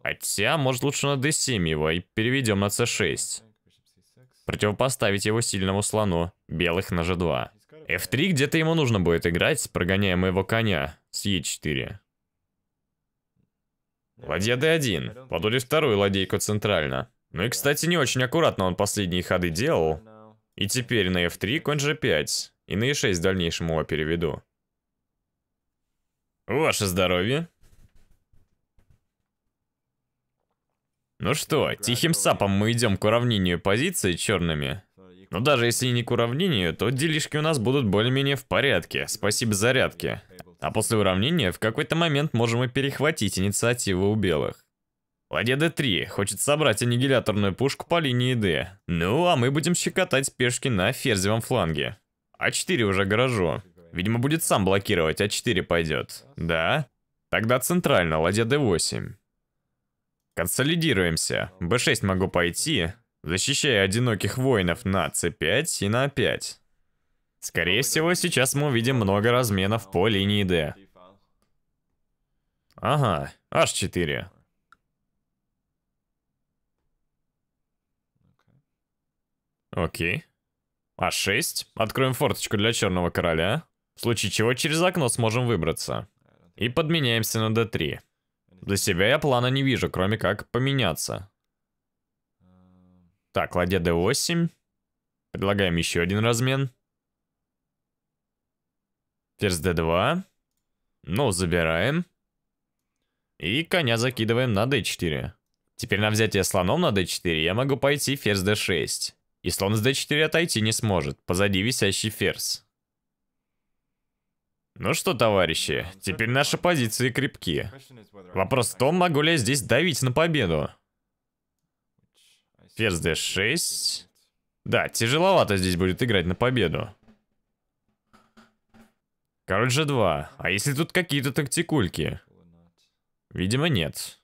Хотя, может лучше на d7 его и переведем на c6. Противопоставить его сильному слону, белых на g2. f3 где-то ему нужно будет играть, прогоняя моего коня с e4. Ладья d1. Подули вторую ладейку центрально. Ну и, кстати, не очень аккуратно он последние ходы делал. И теперь на f3 конь g5, и на e6 в дальнейшем его переведу. Ваше здоровье. Ну что, тихим сапом мы идем к уравнению позиции черными. Но ну, даже если не к уравнению, то делишки у нас будут более-менее в порядке, спасибо зарядке. А после уравнения в какой-то момент можем и перехватить инициативу у белых. Ладья d3 хочет собрать аннигиляторную пушку по линии d. Ну, а мы будем щекотать пешки на ферзевом фланге. а4 уже гаражу. Видимо, будет сам блокировать, а4 пойдет. Да? Тогда центрально, ладья d8. Консолидируемся. b6 могу пойти, защищая одиноких воинов на c5 и на a5. Скорее всего, сейчас мы увидим много разменов по линии d. Ага, h4. Окей. А6. Откроем форточку для черного короля. В случае чего через окно сможем выбраться. И подменяемся на d3. Для себя я плана не вижу, кроме как поменяться. Так, ладья d8. Предлагаем еще один размен. Ферзь d2. Ну, забираем. И коня закидываем на d4. Теперь на взятие слоном на d4 я могу пойти ферзь d6. И слон с d4 отойти не сможет, позади висящий ферзь. Ну что, товарищи, теперь наши позиции крепки. Вопрос в том, могу ли я здесь давить на победу. Ферзь d6. Да, тяжеловато здесь будет играть на победу. Король g2. А если тут какие-то тактикульки? Видимо, нет.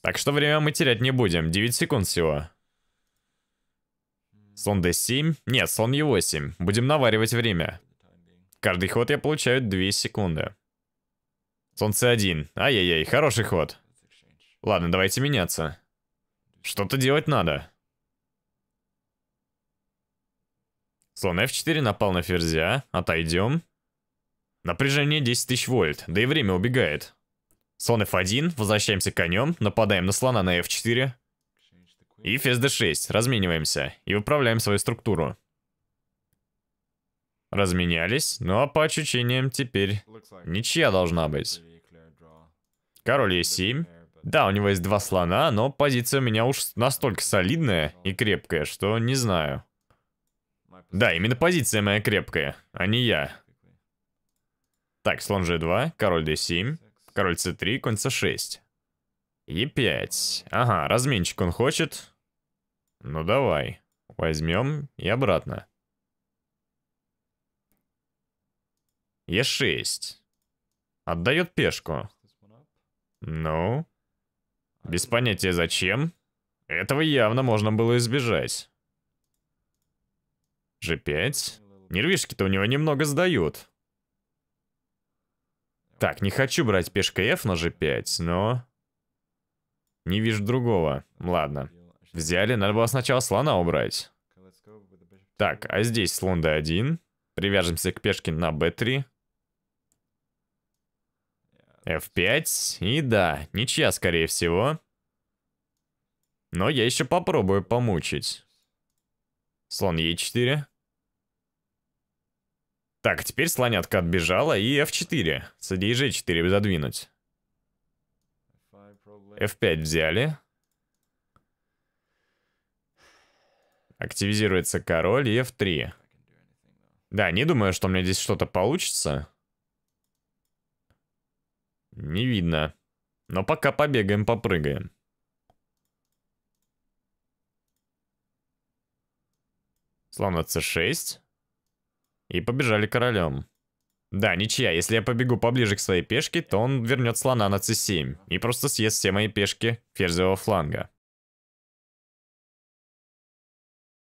Так что время мы терять не будем. 9 секунд всего. Слон d7. Нет, слон е 8 Будем наваривать время. Каждый ход я получаю 2 секунды. Слон c1. Ай-яй-яй, хороший ход. Ладно, давайте меняться. Что-то делать надо. Слон f4 напал на ферзя. Отойдем. Напряжение 10 тысяч вольт, да и время убегает. Слон f1, возвращаемся конем, нападаем на слона на f4. И фес d6. Размениваемся. И управляем свою структуру. Разменялись. Ну а по ощущениям теперь ничья должна быть. Король е 7 Да, у него есть два слона, но позиция у меня уж настолько солидная и крепкая, что не знаю. Да, именно позиция моя крепкая, а не я. Так, слон g2, король d7, король c3, конь c6. Е 5 Ага, разменчик он хочет. Ну давай, возьмем и обратно. Е6. Отдает пешку. Ну? Без понятия зачем. Этого явно можно было избежать. Ж 5 Нервишки-то у него немного сдают. Так, не хочу брать пешка F на G5, но... Не вижу другого. Ладно. Взяли, надо было сначала слона убрать. Так, а здесь слон d1. Привяжемся к пешке на b3. f5. И да, ничья, скорее всего. Но я еще попробую помучить. Слон e4. Так, а теперь слонятка отбежала, и f4. Цадей g4 задвинуть. f5 взяли. Активизируется король F3. Да, не думаю, что у меня здесь что-то получится. Не видно. Но пока побегаем, попрыгаем. Слон на c6. И побежали королем. Да, ничья. Если я побегу поближе к своей пешке, то он вернет слона на c7. И просто съест все мои пешки ферзевого фланга.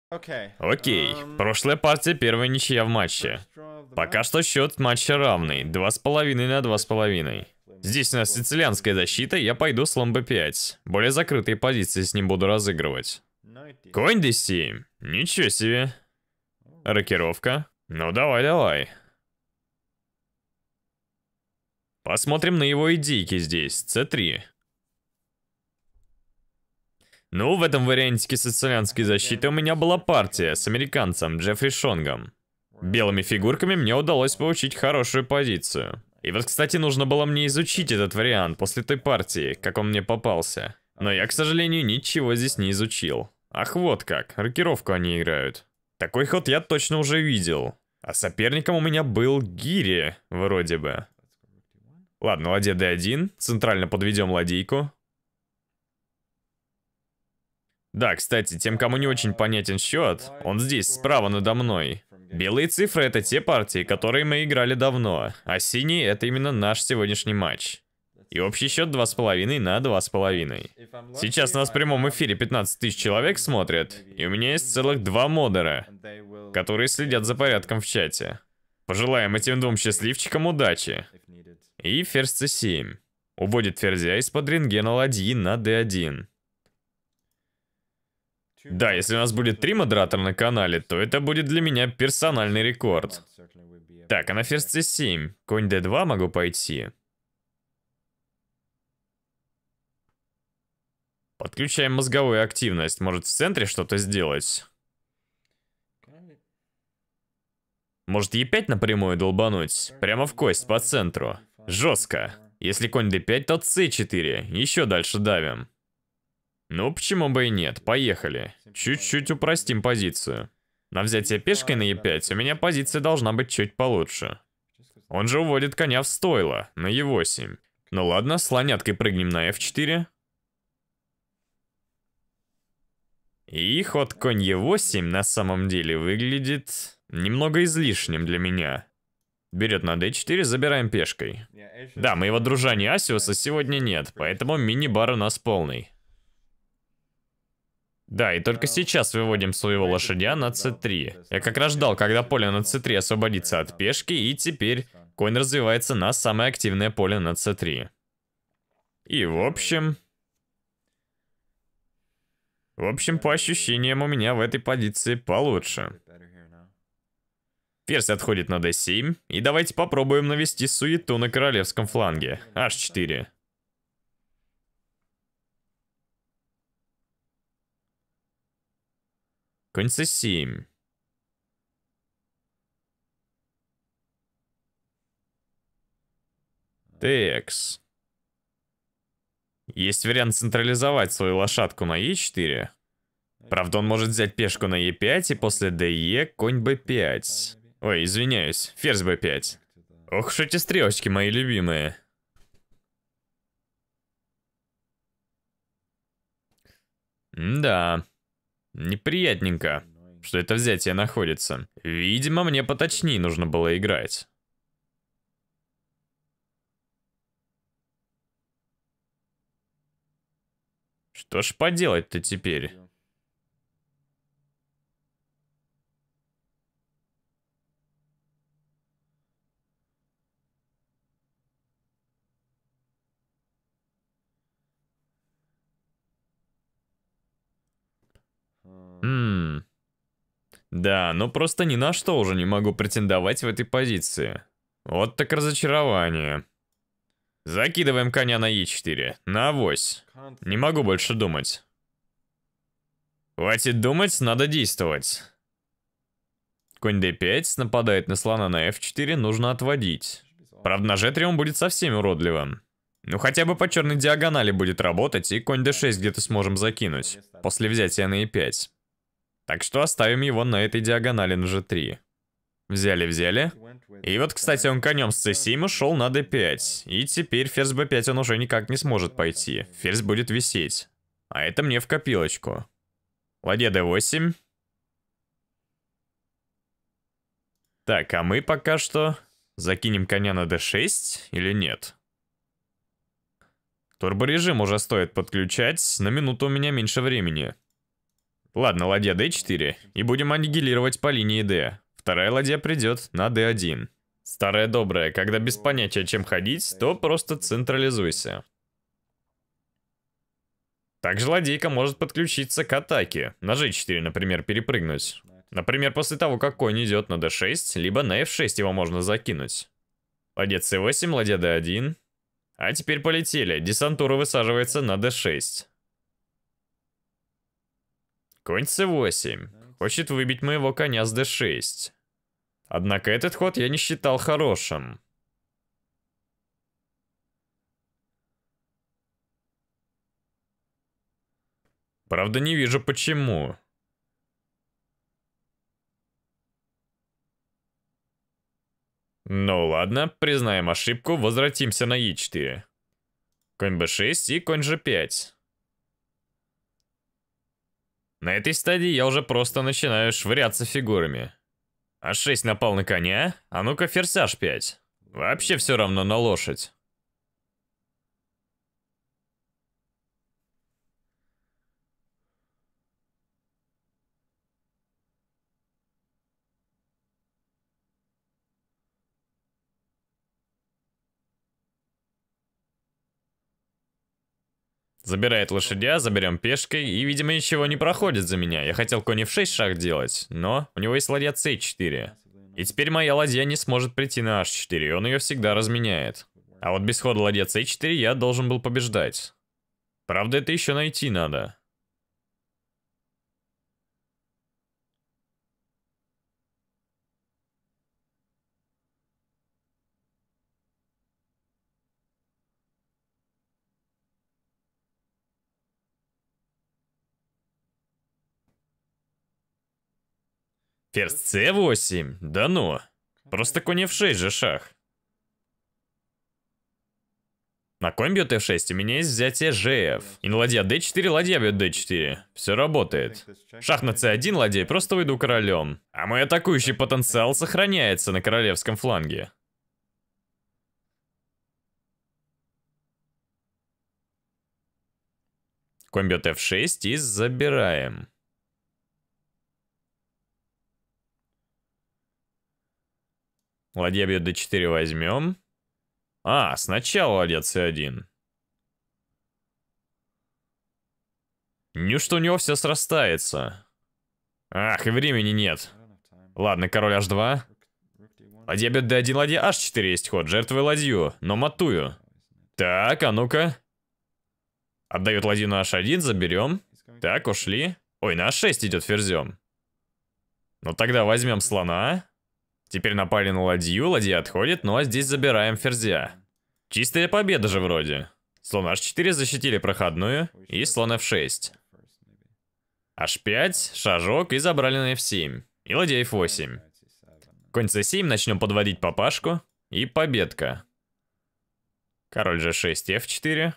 Окей, эм, прошлая партия первая ничья в матче. Пока что счет матча равный, два с половиной на два с половиной. Здесь у нас сицилианская защита, я пойду с ламбо 5. Более закрытые позиции с ним буду разыгрывать. Конь d7, ничего себе. Рокировка. Ну давай, давай. Посмотрим на его идейки здесь, c3. Ну, в этом вариантике сицилианской защиты у меня была партия с американцем Джеффри Шонгом. Белыми фигурками мне удалось получить хорошую позицию. И вот, кстати, нужно было мне изучить этот вариант после той партии, как он мне попался. Но я, к сожалению, ничего здесь не изучил. Ах, вот как, рокировку они играют. Такой ход я точно уже видел. А соперником у меня был Гири, вроде бы. Ладно, ладья d1, центрально подведем ладейку. Да, кстати, тем, кому не очень понятен счет, он здесь, справа надо мной. Белые цифры это те партии, которые мы играли давно, а синие это именно наш сегодняшний матч. И общий счет 2,5 на 2,5. Сейчас нас в прямом эфире 15 тысяч человек смотрят, и у меня есть целых два модера, которые следят за порядком в чате. Пожелаем этим двум счастливчикам удачи. И ферзь c7. Уводит ферзя из-под рентгена ладьи на d1. Да, если у нас будет три модератора на канале, то это будет для меня персональный рекорд. Так, а на ферзь c7. Конь d2 могу пойти. Подключаем мозговую активность. Может в центре что-то сделать? Может e5 напрямую долбануть? Прямо в кость, по центру. Жестко. Если конь d5, то c4. Еще дальше давим. Ну, почему бы и нет, поехали. Чуть-чуть упростим позицию. На взятие пешкой на е 5 у меня позиция должна быть чуть получше. Он же уводит коня в стойло, на е 8 Ну ладно, слоняткой прыгнем на f4. И ход конь е 8 на самом деле выглядит немного излишним для меня. Берет на d4, забираем пешкой. Да, моего дружания Асиуса сегодня нет, поэтому мини-бар у нас полный. Да, и только сейчас выводим своего лошадя на c3. Я как раз ждал, когда поле на c3 освободится от пешки, и теперь конь развивается на самое активное поле на c3. И в общем... В общем, по ощущениям у меня в этой позиции получше. Ферзь отходит на d7, и давайте попробуем навести суету на королевском фланге. h4. Конь c7. Текс. Есть вариант централизовать свою лошадку на e 4 Правда, он может взять пешку на e 5 и после ДЕ конь b 5 Ой, извиняюсь, ферзь b 5 Ох уж эти стрелочки мои любимые. М да. Неприятненько, что это взятие находится. Видимо, мне поточнее нужно было играть. Что ж поделать-то теперь? Да, но просто ни на что уже не могу претендовать в этой позиции. Вот так разочарование. Закидываем коня на Е4, на авось. Не могу больше думать. Хватит думать, надо действовать. Конь d5 нападает на слона на f4, нужно отводить. Правда, на g3 он будет совсем уродливым. Ну хотя бы по черной диагонали будет работать, и конь d6 где-то сможем закинуть, после взятия на e5. Так что оставим его на этой диагонали на g3. Взяли-взяли. И вот, кстати, он конем с c7 ушел на d5. И теперь ферзь b5 он уже никак не сможет пойти. Ферзь будет висеть. А это мне в копилочку. Ладья d8. Так, а мы пока что закинем коня на d6 или нет? Турборежим уже стоит подключать. На минуту у меня меньше времени. Ладно, ладья d4, и будем аннигилировать по линии d. Вторая ладья придет на d1. Старая добрая, когда без понятия, чем ходить, то просто централизуйся. Также ладейка может подключиться к атаке, на g4, например, перепрыгнуть. Например, после того, как конь идет на d6, либо на f6 его можно закинуть. Ладья c8, ладья d1. А теперь полетели, десантура высаживается на d6. Конь c8. Хочет выбить моего коня с d6. Однако этот ход я не считал хорошим. Правда, не вижу почему. Ну ладно, признаем ошибку, возвратимся на e4. Конь b6 и конь g5. На этой стадии я уже просто начинаю швыряться фигурами. А6 напал на коня, а ну-ка ферзь ферсаж 5. Вообще все равно на лошадь. Забирает лошадя, заберем пешкой, и, видимо, ничего не проходит за меня. Я хотел кони в 6 шаг делать, но у него есть ладья c4. И теперь моя ладья не сможет прийти на h4, и он ее всегда разменяет. А вот без хода ладья c4 я должен был побеждать. Правда, это еще найти надо. Ферзь c8? Да ну. Просто конь f6 же шах. На конь бьет f6, у меня есть взятие gf. И на ладья d4, ладья бьет d4. Все работает. Шах на c1, ладья, просто выйду королем. А мой атакующий потенциал сохраняется на королевском фланге. Конь f6 и забираем. Ладья бьет d4 возьмем. А, сначала ладья c1. Неужто у него все срастается? Ах, и времени нет. Ладно, король h2. Ладья бьет d1, ладья h4 есть ход. Жертвую ладью, но матую. Так, а ну-ка. Отдает ладью на h1, заберем. Так, ушли. Ой, на h6 идет ферзем. Ну тогда возьмем слона. Теперь напали на ладью, ладья отходит, ну а здесь забираем ферзя. Чистая победа же вроде. Слон h4 защитили проходную, и слон f6. h5, шажок, и забрали на f7. И ладья f8. Конь c7, начнем подводить папашку, и победка. Король g6, f4.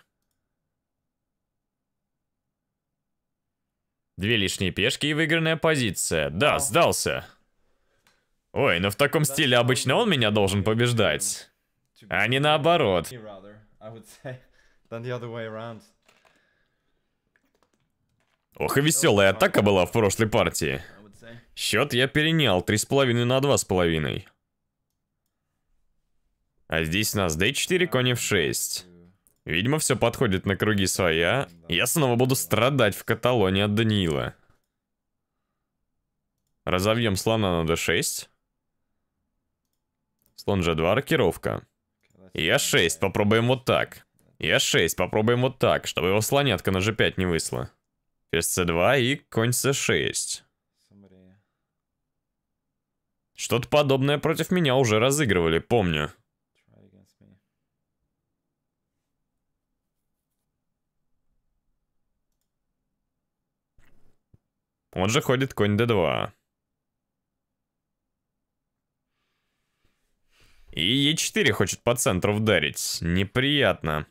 Две лишние пешки и выигранная позиция. Да, сдался. Ой, но ну в таком стиле обычно он меня должен побеждать. А не наоборот. Ох, и веселая атака была в прошлой партии. Счет я перенял, 3,5 на 2,5. А здесь у нас d4, конь f6. Видимо, все подходит на круги своя. А я снова буду страдать в Каталонии от Даниила. Разовьем слона на d6. Слон g2, рокировка. Я 6 попробуем вот так. Я 6 попробуем вот так, чтобы его слонятка на g5 не высла. Ферзь c2 и конь c6. Что-то подобное против меня уже разыгрывали, помню. Он же ходит конь d2. И Е4 хочет по центру вдарить. Неприятно.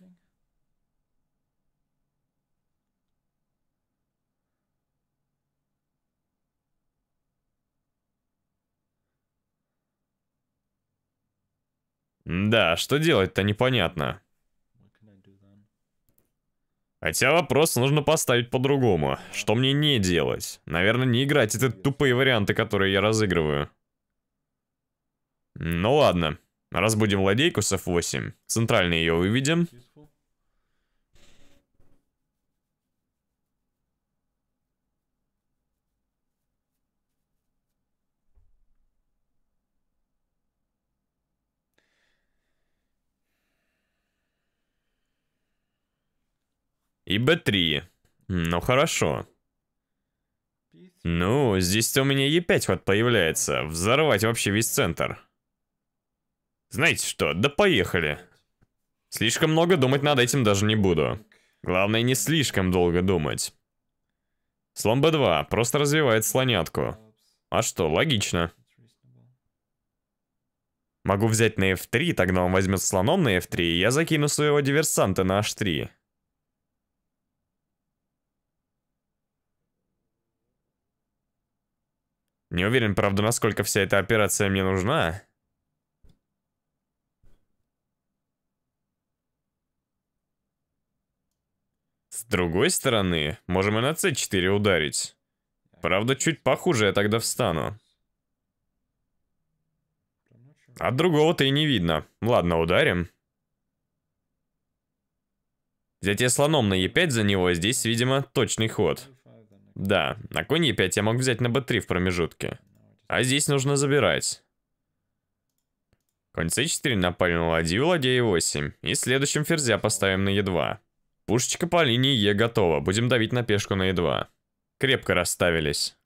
Да, что делать-то непонятно. Хотя вопрос нужно поставить по-другому. Что мне не делать? Наверное, не играть эти тупые варианты, которые я разыгрываю. Ну ладно. Разбудим ладейку с F8. Центрально ее выведем. И b3. Ну хорошо. Ну, здесь у меня e5 вот появляется. Взорвать вообще весь центр. Знаете что, да поехали. Слишком много думать над этим даже не буду. Главное, не слишком долго думать. Слон б 2 просто развивает слонятку. А что, логично. Могу взять на f3, тогда он возьмет слоном на f3, и я закину своего диверсанта на h3. Не уверен, правда, насколько вся эта операция мне нужна. С другой стороны, можем и на c4 ударить. Правда, чуть похуже я тогда встану. От а другого-то и не видно. Ладно, ударим. Взятие слоном на e5 за него а здесь, видимо, точный ход. Да, на конь e5 я мог взять на b3 в промежутке. А здесь нужно забирать. Конь c4 напали на ладью, ладья e8. И следующим ферзя поставим на e2. Пушечка по линии Е готова. Будем давить на пешку на Е2. Крепко расставились.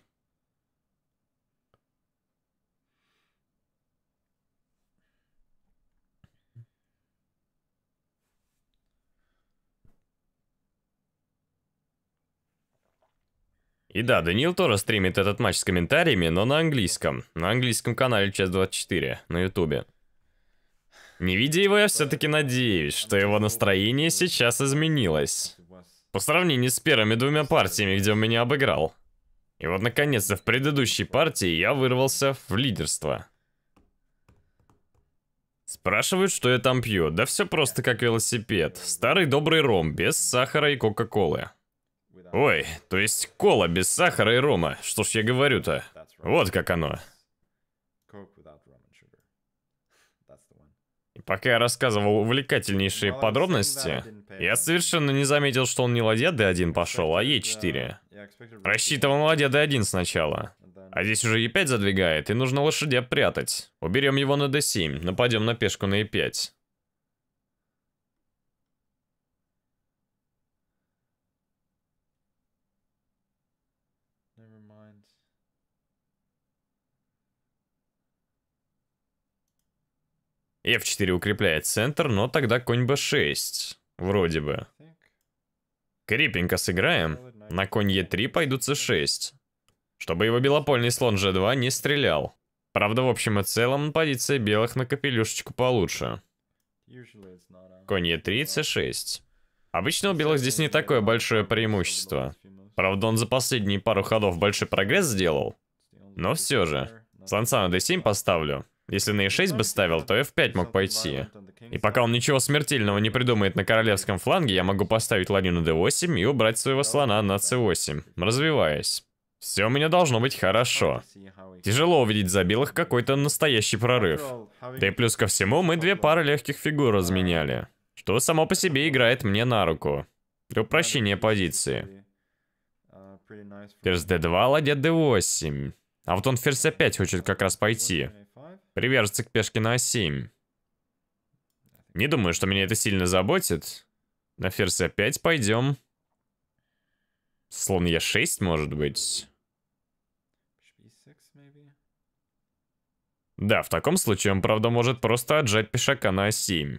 И да, Даниил тоже стримит этот матч с комментариями, но на английском. На английском канале Час 24 на ютубе. Не видя его, я все-таки надеюсь, что его настроение сейчас изменилось. По сравнению с первыми двумя партиями, где он меня обыграл. И вот, наконец-то, в предыдущей партии я вырвался в лидерство. Спрашивают, что я там пью. Да все просто как велосипед. Старый добрый ром, без сахара и кока-колы. Ой, то есть кола без сахара и рома. Что ж я говорю-то? Вот как оно. Пока я рассказывал увлекательнейшие подробности, я совершенно не заметил, что он не ладья d1 пошел, а e4. Рассчитывал на ладья d1 сначала. А здесь уже e5 задвигает, и нужно лошадя прятать. Уберем его на d7, нападем на пешку на e5. F4 укрепляет центр, но тогда конь B6. Вроде бы. Крепенько сыграем. На конь e 3 пойдут C6. Чтобы его белопольный слон G2 не стрелял. Правда, в общем и целом, позиция белых на капелюшечку получше. Конь e 3 c 6 Обычно у белых здесь не такое большое преимущество. Правда, он за последние пару ходов большой прогресс сделал. Но все же. Слонца на d7 поставлю. Если на e6 бы ставил, то f5 мог пойти. И пока он ничего смертельного не придумает на королевском фланге, я могу поставить ладью на d8 и убрать своего слона на c8, развиваясь. Все у меня должно быть хорошо. Тяжело увидеть за белых какой-то настоящий прорыв. Да и плюс ко всему, мы две пары легких фигур разменяли. Что само по себе играет мне на руку. Для упрощения позиции. Ферзь d2, ладья d8. А вот он ферзь f5 хочет как раз пойти. Привяжется к пешке на А7. Не думаю, что меня это сильно заботит. На ферзь опять пойдем. Слон Е6, может быть. Да, в таком случае он, правда, может просто отжать пешака на А7.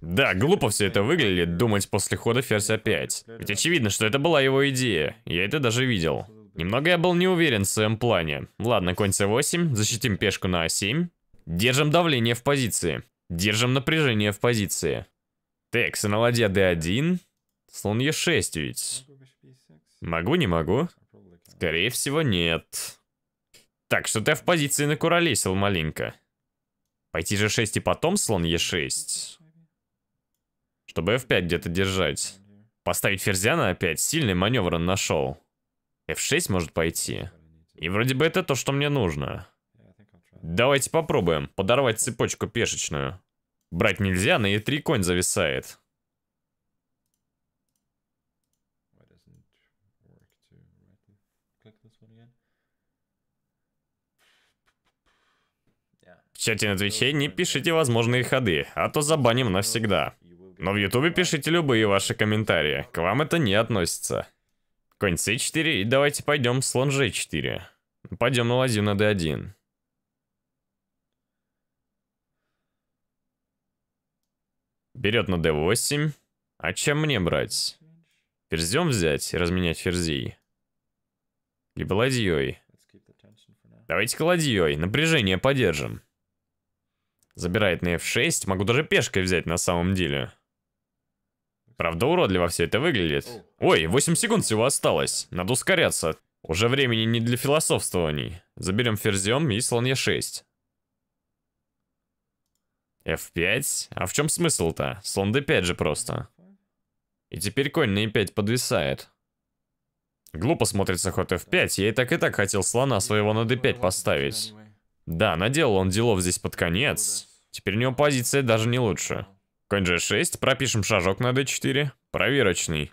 Да, глупо все это выглядит, думать после хода ферзь опять. Ведь очевидно, что это была его идея. Я это даже видел. Немного я был не уверен в своем плане. Ладно, конь c8, защитим пешку на a7. А Держим давление в позиции. Держим напряжение в позиции. на ладья d1. Слон e6 ведь. Могу, не могу? Скорее всего, нет. Так, что-то я в позиции накуролесил маленько. Пойти же 6 и потом слон e6. Чтобы f5 где-то держать. Поставить ферзя на опять. Сильный маневр он нашел. f6 может пойти. И вроде бы это то, что мне нужно. Давайте попробуем подорвать цепочку пешечную. Брать нельзя, на e3 конь зависает. В чате на Твиче не пишите возможные ходы, а то забаним навсегда. Но в Ютубе пишите любые ваши комментарии. К вам это не относится. Конь с 4 и давайте пойдем слон g4. Пойдем на ладью на d1. Берет на d8. А чем мне брать? Ферзем взять и разменять ферзей? Либо ладьей? Давайте-ка ладьей. Напряжение поддержим. Забирает на f6. Могу даже пешкой взять на самом деле. Правда, уродливо все это выглядит. Ой, 8 секунд всего осталось. Надо ускоряться. Уже времени не для философствований. Заберем ферзем и слон Е6. F5? А в чем смысл-то? Слон D5 же просто. И теперь конь на E5 подвисает. Глупо смотрится ход F5, я и так и так хотел слона своего на D5 поставить. Да, наделал он делов здесь под конец. Теперь у него позиция даже не лучше. Конь g6, пропишем шажок на d4, проверочный.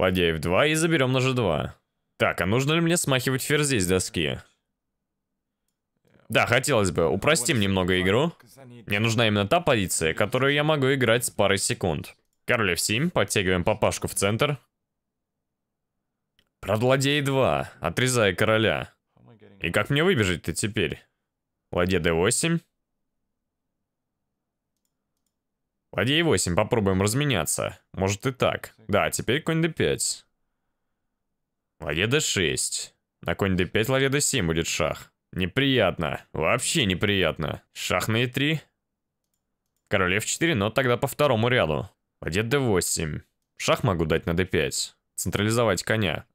f 2 и заберем на g2. Так, а нужно ли мне смахивать ферзей с доски? Да, хотелось бы. Упростим немного игру. Мне нужна именно та позиция, которую я могу играть с парой секунд. Король f7, подтягиваем папашку в центр. Продладей 2, отрезая короля. И как мне выбежать-то теперь? Ладья d8. Ладья e8, попробуем разменяться. Может и так. Да, теперь конь d5. Ладья d6. На конь d5, ладья d7 будет шах. Неприятно. Вообще неприятно. Шах на e3. Король f4, но тогда по второму ряду. Ладья d8. Шах могу дать на d5. Централизовать коня.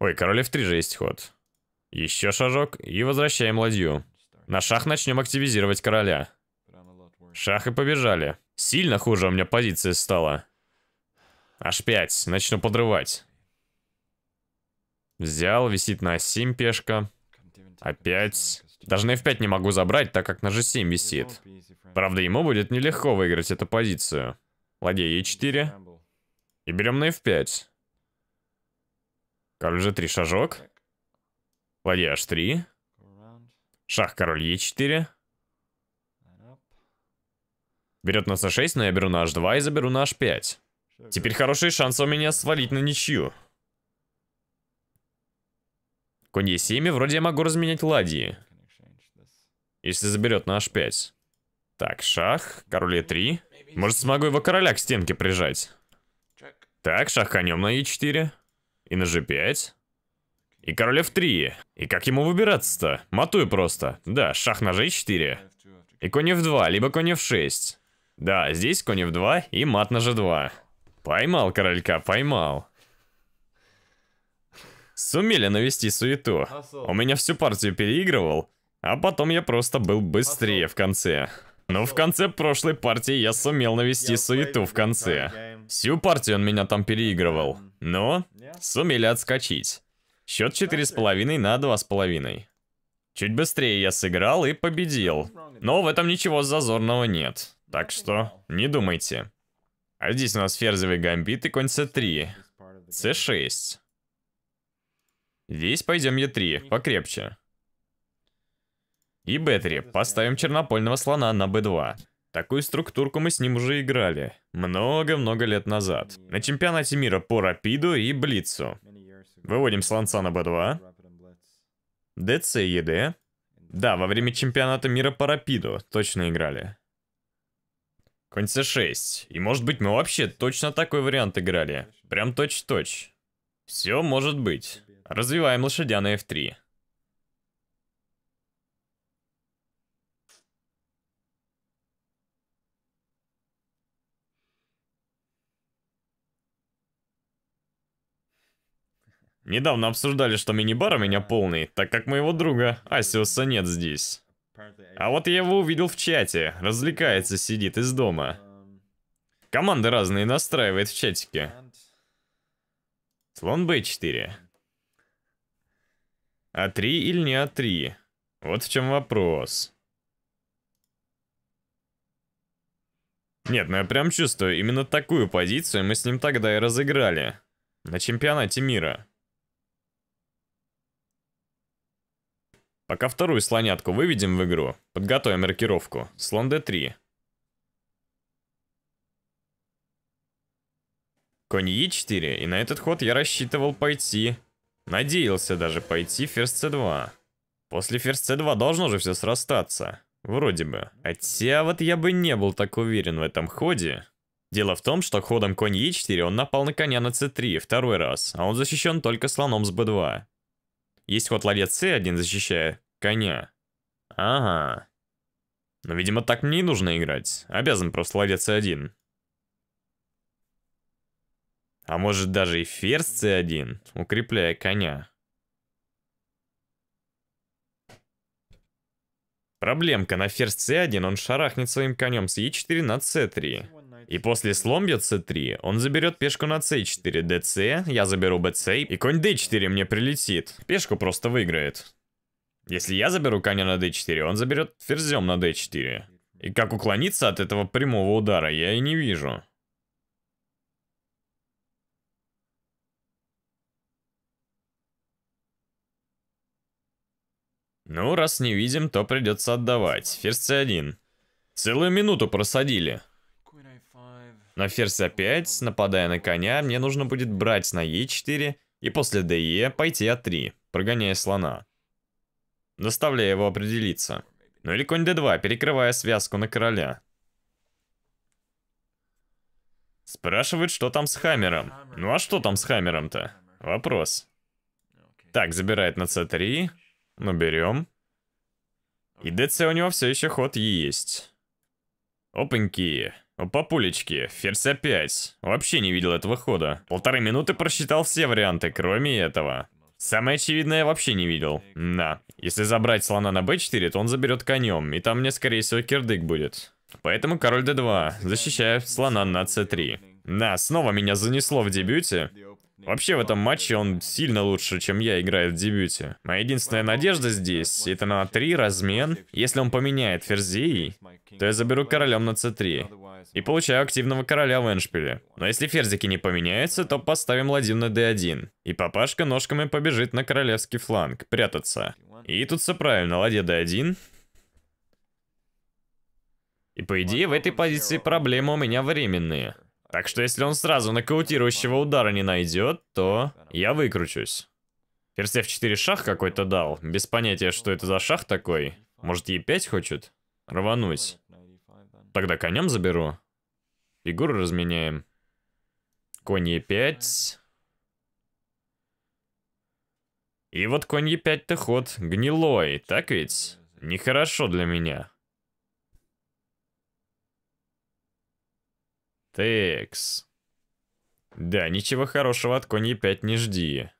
Ой, король f3 же есть ход. Еще шажок и возвращаем ладью. На шах начнем активизировать короля. Шах и побежали. Сильно хуже у меня позиция стала. Аж 5. Начну подрывать. Взял, висит на 7 пешка. Опять. Даже на f5 не могу забрать, так как на g7 висит. Правда, ему будет нелегко выиграть эту позицию. Ладья e4. И берем на f5. Король g3 шажок. Ладья h3. Шах, король e4. Берет на c6, э но я беру на h2 и заберу на h5. Теперь хорошие шансы у меня свалить на ничью. Конь e7, вроде я могу разменять ладьи. Если заберет на h5. Так, шах, король e3. Может, смогу его короля к стенке прижать. Так, шах конем на e4. И на g5. И король королев 3. И как ему выбираться-то? Матую просто. Да, шах на ножей 4. И конь f2, либо конь f6. Да, здесь конь f2 и мат на g2. Поймал королька, поймал. Сумели навести суету. У меня всю партию переигрывал, а потом я просто был быстрее в конце. Но ну, в конце прошлой партии я сумел навести суету в конце. Всю партию он меня там переигрывал, но сумели отскочить. Счет 4,5 на 2,5. Чуть быстрее я сыграл и победил. Но в этом ничего зазорного нет. Так что не думайте. А здесь у нас ферзевый гамбит и конь c3. c6. Здесь пойдем e3, покрепче. И b3. Поставим чернопольного слона на b2. Такую структурку мы с ним уже играли. Много-много лет назад. На чемпионате мира по рапиду и блицу. Выводим слонца на Б2. ДЦ, ЕД. Да, во время чемпионата мира по рапиду точно играли. Конь С6. И может быть мы вообще точно такой вариант играли. Прям точь-точь. Все может быть. Развиваем лошадя на F3. Недавно обсуждали, что мини-бар у меня полный, так как моего друга Асиуса нет здесь. А вот я его увидел в чате, развлекается, сидит из дома. Команды разные настраивает в чатике. Слон b4. А3 или не А3? Вот в чем вопрос. Нет, ну я прям чувствую, именно такую позицию мы с ним тогда и разыграли. На чемпионате мира. Пока вторую слонятку выведем в игру, подготовим маркировку. Слон d3. Конь e4, и на этот ход я рассчитывал пойти. Надеялся даже пойти ферзь c2. После ферзь c2 должно же все срастаться. Вроде бы. Хотя вот я бы не был так уверен в этом ходе. Дело в том, что ходом конь e4 он напал на коня на c3 второй раз, а он защищен только слоном с b2. Есть вот ладья c1, защищая коня. Ага. Но, видимо, так мне и нужно играть. Обязан просто ладья c1. А может даже и ферзь c1, укрепляя коня. Проблемка на ферзь c1, он шарахнет своим конем с e4 на c3. И после сломбья c3, он заберет пешку на c4, dc, я заберу bc, и конь d4 мне прилетит. Пешку просто выиграет. Если я заберу коня на d4, он заберет ферзем на d4. И как уклониться от этого прямого удара, я и не вижу. Ну, раз не видим, то придется отдавать. Ферзь c1. Целую минуту просадили. На ферзь А5, нападая на коня, мне нужно будет брать на Е4 и после ДЕ пойти А3, прогоняя слона. Доставляя его определиться. Ну или конь d2, перекрывая связку на короля. Спрашивает, что там с Хаммером. Ну а что там с Хаммером-то? Вопрос. Так, забирает на c3. Ну, берем. И dc у него все еще ход есть. Опаньки. У папулечки, ферзь опять. Вообще не видел этого хода. Полторы минуты просчитал все варианты, кроме этого. Самое очевидное я вообще не видел. Да. Если забрать слона на b4, то он заберет конем, и там мне, скорее всего, кирдык будет. Поэтому король d2, защищая слона на c3. Да, снова меня занесло в дебюте. Вообще в этом матче он сильно лучше, чем я играет в дебюте. Моя единственная надежда здесь, это на 3 размен. Если он поменяет ферзей, то я заберу королем на c3. И получаю активного короля в эншпиле. Но если ферзики не поменяются, то поставим ладью на d1. И папашка ножками побежит на королевский фланг, прятаться. И тут все правильно, ладья d1. И по идее в этой позиции проблемы у меня временные. Так что если он сразу нокаутирующего удара не найдет, то я выкручусь. Ферзь f4 шах какой-то дал. Без понятия, что это за шах такой. Может, e5 хочет? Рванусь. Тогда конем заберу. Фигуру разменяем. Конь e5. И вот конь e5-то ход гнилой, так ведь? Нехорошо для меня. Текс. Да, ничего хорошего от коней 5 не жди.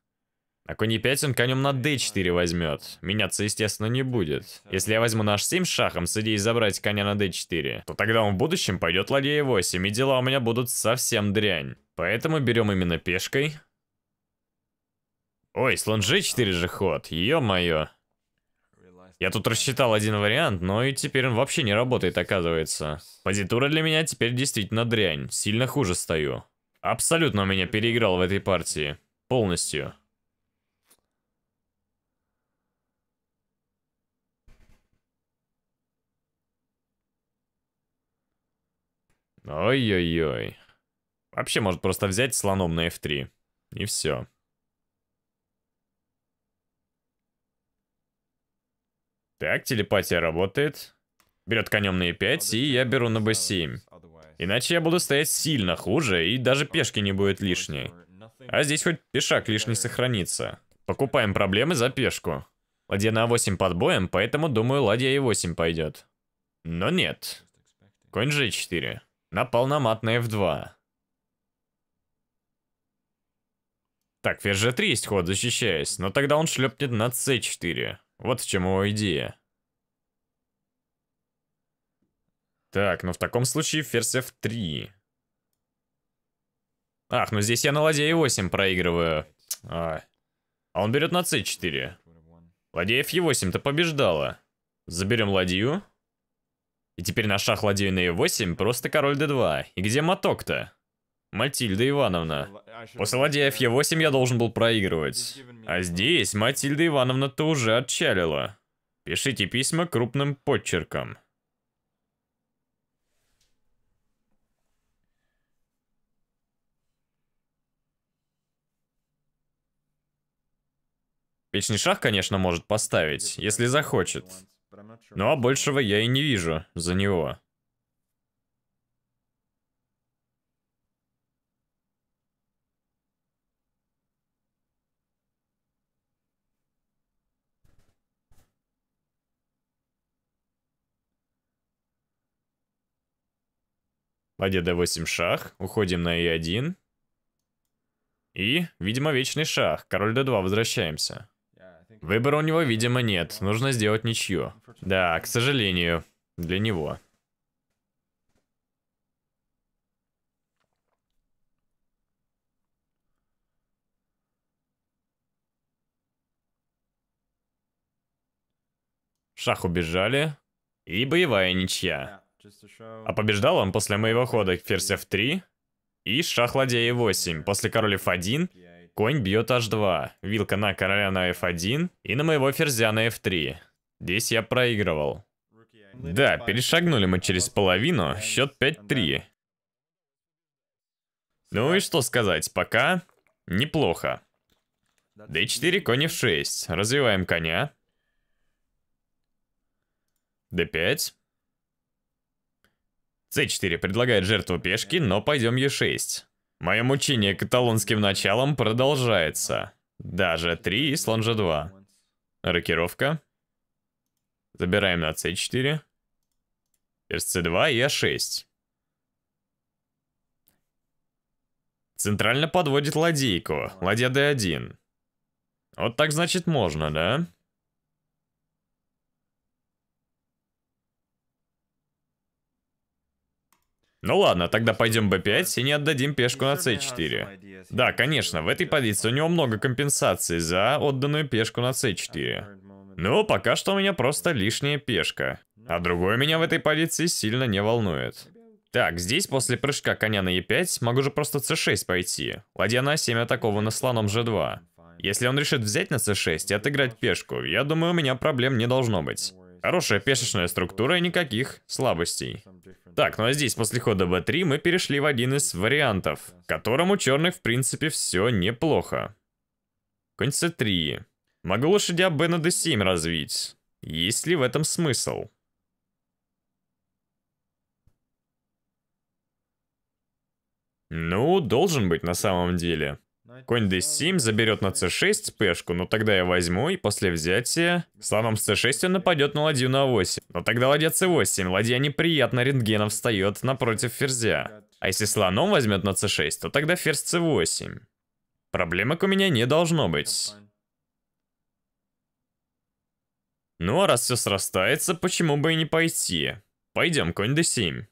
А конь e5 он конем на d4 возьмет. Меняться, естественно, не будет. Если я возьму наш h7 шахом с идеей забрать коня на d4, то тогда он в будущем пойдет ладья e8, и дела у меня будут совсем дрянь. Поэтому берем именно пешкой. Ой, слон g4 же ход, ё-моё. Я тут рассчитал один вариант, но и теперь он вообще не работает, оказывается. Позитура для меня теперь действительно дрянь, сильно хуже стою. Абсолютно меня переиграл в этой партии. Полностью. Ой-ой-ой. Вообще может просто взять слоном на f3. И все. Так, телепатия работает. Берет конем на e5, и я беру на b7. Иначе я буду стоять сильно хуже, и даже пешки не будет лишней. А здесь хоть пешак лишний сохранится. Покупаем проблемы за пешку. Ладья на А8 под боем, поэтому, думаю, ладья Е8 пойдет. Но нет. Конь G4. Напал на мат на F2. Так, ферзь G3 есть ход, защищаясь, но тогда он шлепнет на c4. Вот в чем его идея. Так, ну в таком случае ферзь f3. Ах, ну здесь я на ладье e8 проигрываю. А, а он берет на c4. Ладья f8-то побеждала. Заберем ладью. И теперь на шах ладью на e8 просто король d2. И где моток-то? Матильда Ивановна. После ладья f8 e я должен был проигрывать. А здесь Матильда Ивановна-то уже отчалила. Пишите письма крупным подчерком. Печнишах, конечно, может поставить, если захочет. Но а большего я и не вижу за него. Ладья d8 шах, уходим на e1. И, видимо, вечный шах, король d2, возвращаемся. Выбора у него, видимо, нет, нужно сделать ничью. Да, к сожалению, для него. Шах убежали. И боевая ничья. А побеждал он после моего хода ферзь f3 и шах ладья e8. После король f1, конь бьет h2, вилка на короля на f1 и на моего ферзя на f3. Здесь я проигрывал. Да, перешагнули мы через половину, счет 5-3. Ну и что сказать, пока неплохо. d4, конь f6, развиваем коня. d5 c4 предлагает жертву пешки, но пойдем e6. Мое мучение каталонским началом продолжается. Даже 3 и слон g2. Рокировка. Забираем на c4. Перс c2 и a6. Центрально подводит ладейку. Ладья d1. Вот так значит можно, да? Ну ладно, тогда пойдем b5 и не отдадим пешку на c4. Да, конечно, в этой позиции у него много компенсации за отданную пешку на c4. Ну, пока что у меня просто лишняя пешка. А другой меня в этой позиции сильно не волнует. Так, здесь после прыжка коня на e5 могу же просто c6 пойти. Ладья на 7 атакована слоном g2. Если он решит взять на c6 и отыграть пешку, я думаю, у меня проблем не должно быть. Хорошая пешечная структура и никаких слабостей. Так, ну а здесь после хода b3 мы перешли в один из вариантов, которому черных в принципе все неплохо. Конь c3. Могу лошадя b на d7 развить. Есть ли в этом смысл? Ну, должен быть на самом деле. Конь d7 заберет на c6 пешку, но тогда я возьму, и после взятия... Слоном с c6 он нападет на ладью на 8. Но тогда ладья c8, ладья неприятно рентгена встает напротив ферзя. А если слоном возьмет на c6, то тогда ферзь c8. Проблемок у меня не должно быть. Ну а раз все срастается, почему бы и не пойти? Пойдем, конь d7.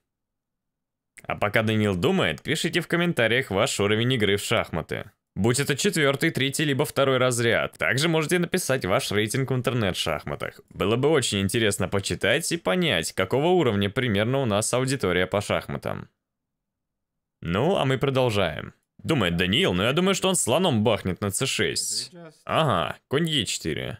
А пока Данил думает, пишите в комментариях ваш уровень игры в шахматы будь это четвертый, третий, либо второй разряд. Также можете написать ваш рейтинг в интернет-шахматах. Было бы очень интересно почитать и понять, какого уровня примерно у нас аудитория по шахматам. Ну, а мы продолжаем. Думает Даниил, но я думаю, что он слоном бахнет на c6. Ага, конь e4.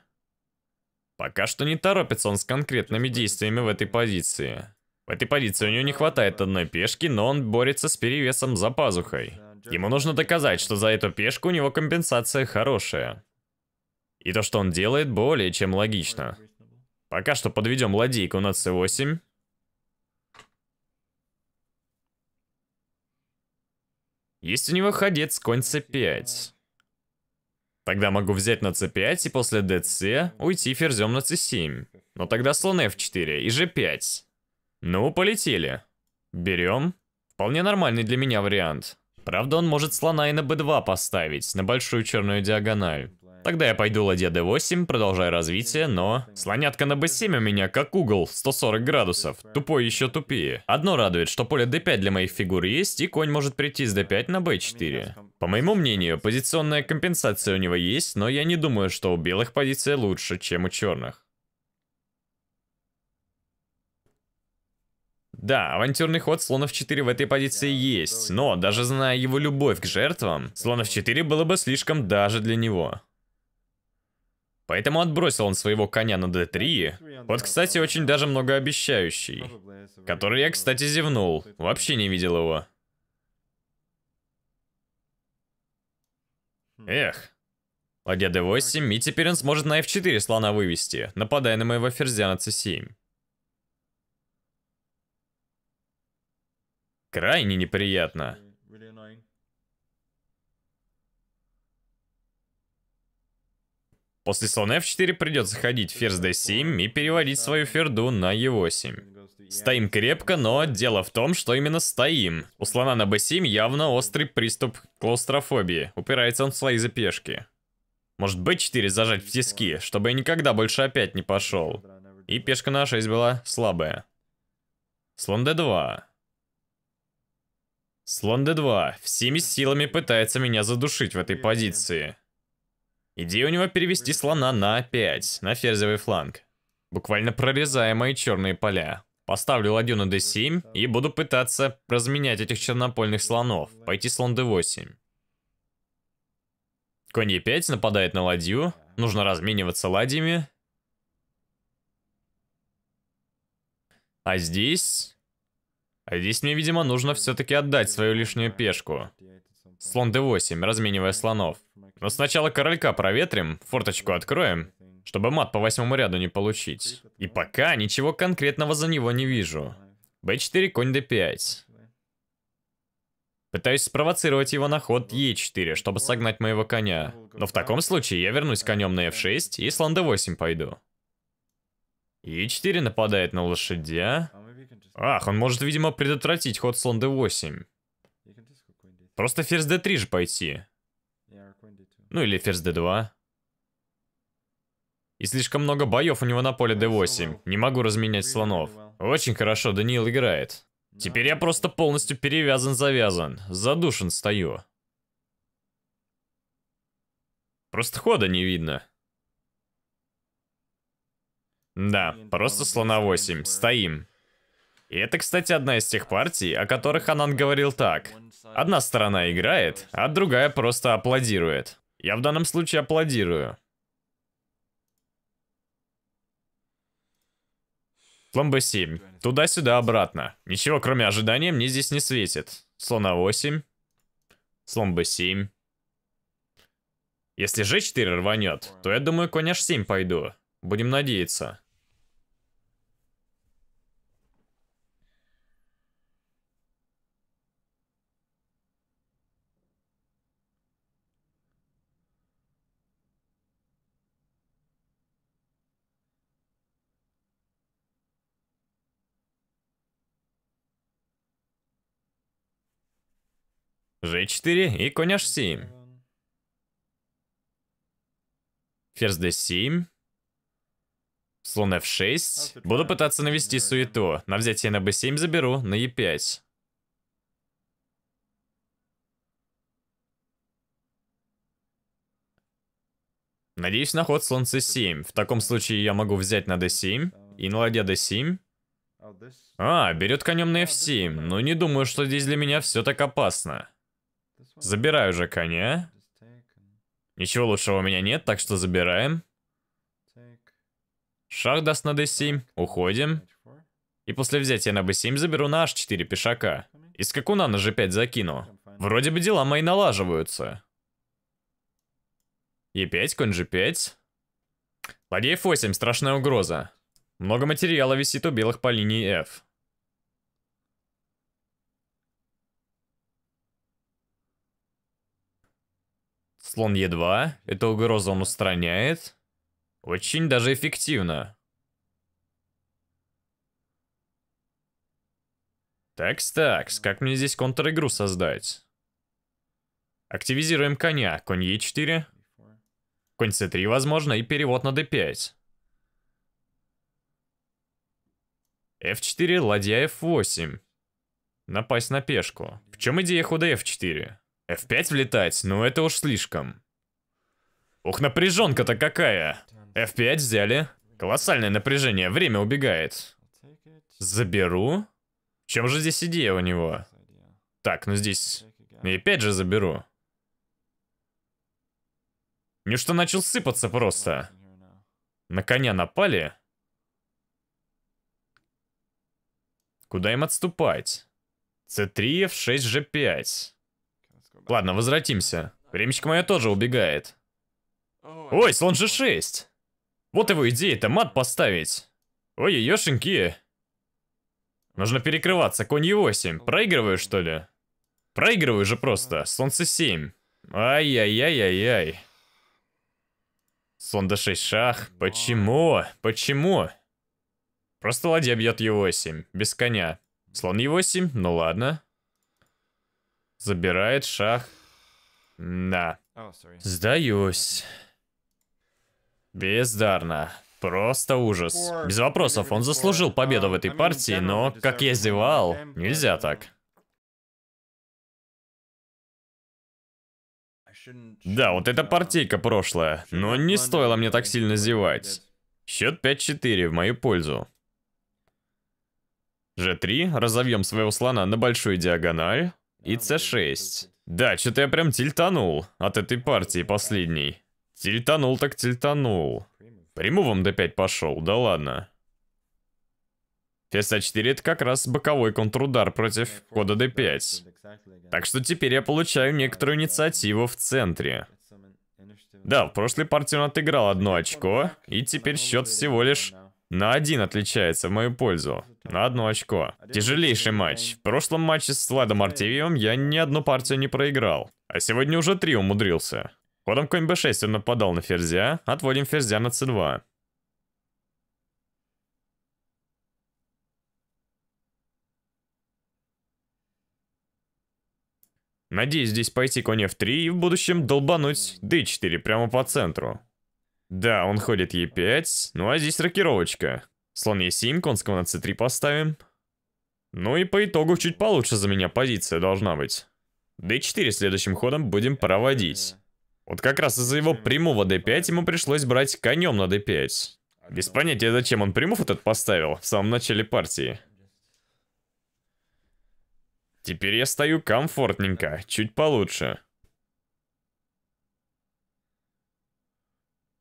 Пока что не торопится он с конкретными действиями в этой позиции. В этой позиции у него не хватает одной пешки, но он борется с перевесом за пазухой. Ему нужно доказать, что за эту пешку у него компенсация хорошая. И то, что он делает, более чем логично. Пока что подведем ладейку на c8. Есть у него ходец конь c5. Тогда могу взять на c5 и после dc уйти ферзем на c7. Но тогда слон f4 и g5. Ну, полетели. Берем. Вполне нормальный для меня вариант. Правда, он может слона и на b2 поставить, на большую черную диагональ. Тогда я пойду ладья d8, продолжаю развитие, но... Слонятка на b7 у меня как угол, 140 градусов. Тупой еще тупее. Одно радует, что поле d5 для моих фигур есть, и конь может прийти с d5 на b4. По моему мнению, позиционная компенсация у него есть, но я не думаю, что у белых позиция лучше, чем у черных. Да, авантюрный ход слонов 4 в этой позиции есть, но даже зная его любовь к жертвам, слонов 4 было бы слишком даже для него. Поэтому отбросил он своего коня на d3. Вот, кстати, очень даже многообещающий. Который я, кстати, зевнул. Вообще не видел его. Эх. Ладья d8, и теперь он сможет на f4 слона вывести, нападая на моего ферзя на c7. Крайне неприятно. После слона f4 придется ходить ферзь d7 и переводить свою ферду на e8. Стоим крепко, но дело в том, что именно стоим. У слона на b7 явно острый приступ клаустрофобии. Упирается он в свои запешки. Может b4 зажать в тиски, чтобы я никогда больше опять не пошел. И пешка на 6 была слабая. Слон d2. Слон d2 всеми силами пытается меня задушить в этой позиции. Идея у него перевести слона на 5, на ферзевый фланг. Буквально прорезая мои черные поля. Поставлю ладью на d7 и буду пытаться разменять этих чернопольных слонов, пойти слон d8. Конь e5 нападает на ладью, нужно размениваться ладьями. А здесь а здесь мне, видимо, нужно все-таки отдать свою лишнюю пешку. Слон d8, разменивая слонов. Но сначала королька проветрим, форточку откроем, чтобы мат по восьмому ряду не получить. И пока ничего конкретного за него не вижу. b4, конь d5. Пытаюсь спровоцировать его на ход e 4 чтобы согнать моего коня. Но в таком случае я вернусь конем на F6 и слон D8 пойду. e 4 нападает на лошадя. Ах, он может, видимо, предотвратить ход слон d8. Просто ферзь d3 же пойти. Ну или ферзь d2. И слишком много боев у него на поле d8. Не могу разменять слонов. Очень хорошо Даниил играет. Теперь я просто полностью перевязан-завязан. Задушен стою. Просто хода не видно. Да, просто слона 8. Стоим. И это, кстати, одна из тех партий, о которых Анан говорил так. Одна сторона играет, а другая просто аплодирует. Я в данном случае аплодирую. Пломба 7. Туда-сюда, обратно. Ничего, кроме ожидания, мне здесь не светит. Слон а 8. Слон б 7 Если ж 4 рванет, то я думаю, конь h7 пойду. Будем надеяться. g4 и конь h7. Ферзь d7. Слон f6. Буду пытаться навести суету. На взятие на b7 заберу, на e5. Надеюсь на ход слон c7. В таком случае я могу взять на d7 и на ладья d7. А, берет конем на f7. Но ну, не думаю, что здесь для меня все так опасно. Забираю же коня. А? Ничего лучшего у меня нет, так что забираем. Шах даст на d7, уходим. И после взятия на b7 заберу на h4 пешака. И скакуна на g5 закину. Вроде бы дела мои налаживаются. e5, конь g5. Ладья f8, страшная угроза. Много материала висит у белых по линии f. Слон Е2. Эту угрозу он устраняет. Очень даже эффективно. Такс-такс, как мне здесь контр-игру создать? Активизируем коня. Конь Е4. Конь С3, возможно, и перевод на d5. F4, ладья F8. Напасть на пешку. В чем идея хода F4? F5 влетать? Ну это уж слишком. Ух, напряженка-то какая. F5 взяли. Колоссальное напряжение, время убегает. Заберу? В чем же здесь идея у него? Так, ну здесь... И опять же заберу. Неужто начал сыпаться просто? На коня напали? Куда им отступать? c3, f6, g5. Ладно, возвратимся. Времечко мое тоже убегает. Ой, слон же 6 Вот его идея-то, мат поставить. Ой, ешеньки. Нужно перекрываться, конь Е8. Проигрываю, что ли? Проигрываю же просто. Солнце 7. Ай-яй-яй-яй-яй. Слон d6 шах. Почему? Почему? Просто ладья бьет Е8. Без коня. Слон Е8? Ну ладно. Забирает шах. Да. Сдаюсь. Бездарно. Просто ужас. Без вопросов, он заслужил победу в этой партии, но, как я зевал, нельзя так. Да, вот эта партийка прошлая, но не стоило мне так сильно зевать. Счет 5-4 в мою пользу. G3, разовьем своего слона на большую диагональ и c6. Да, что-то я прям тильтанул от этой партии последней. Тильтанул так тильтанул. вам d5 пошел, да ладно. Фест 4 это как раз боковой контрудар против кода d5. Так что теперь я получаю некоторую инициативу в центре. Да, в прошлой партии он отыграл одно очко, и теперь счет всего лишь на один отличается в мою пользу. На одно очко. Тяжелейший матч. В прошлом матче с Владом Артевием я ни одну партию не проиграл. А сегодня уже три умудрился. Ходом конь b6 он нападал на ферзя. Отводим ферзя на c2. Надеюсь здесь пойти конь f3 и в будущем долбануть d4 прямо по центру. Да, он ходит Е5. Ну а здесь рокировочка. Слон Е7, конского на c3 поставим. Ну и по итогу чуть получше за меня позиция должна быть. d4 следующим ходом будем проводить. Вот как раз из-за его прямого d5 ему пришлось брать конем на d5. Без понятия, зачем он прямов этот поставил в самом начале партии. Теперь я стою комфортненько, чуть получше.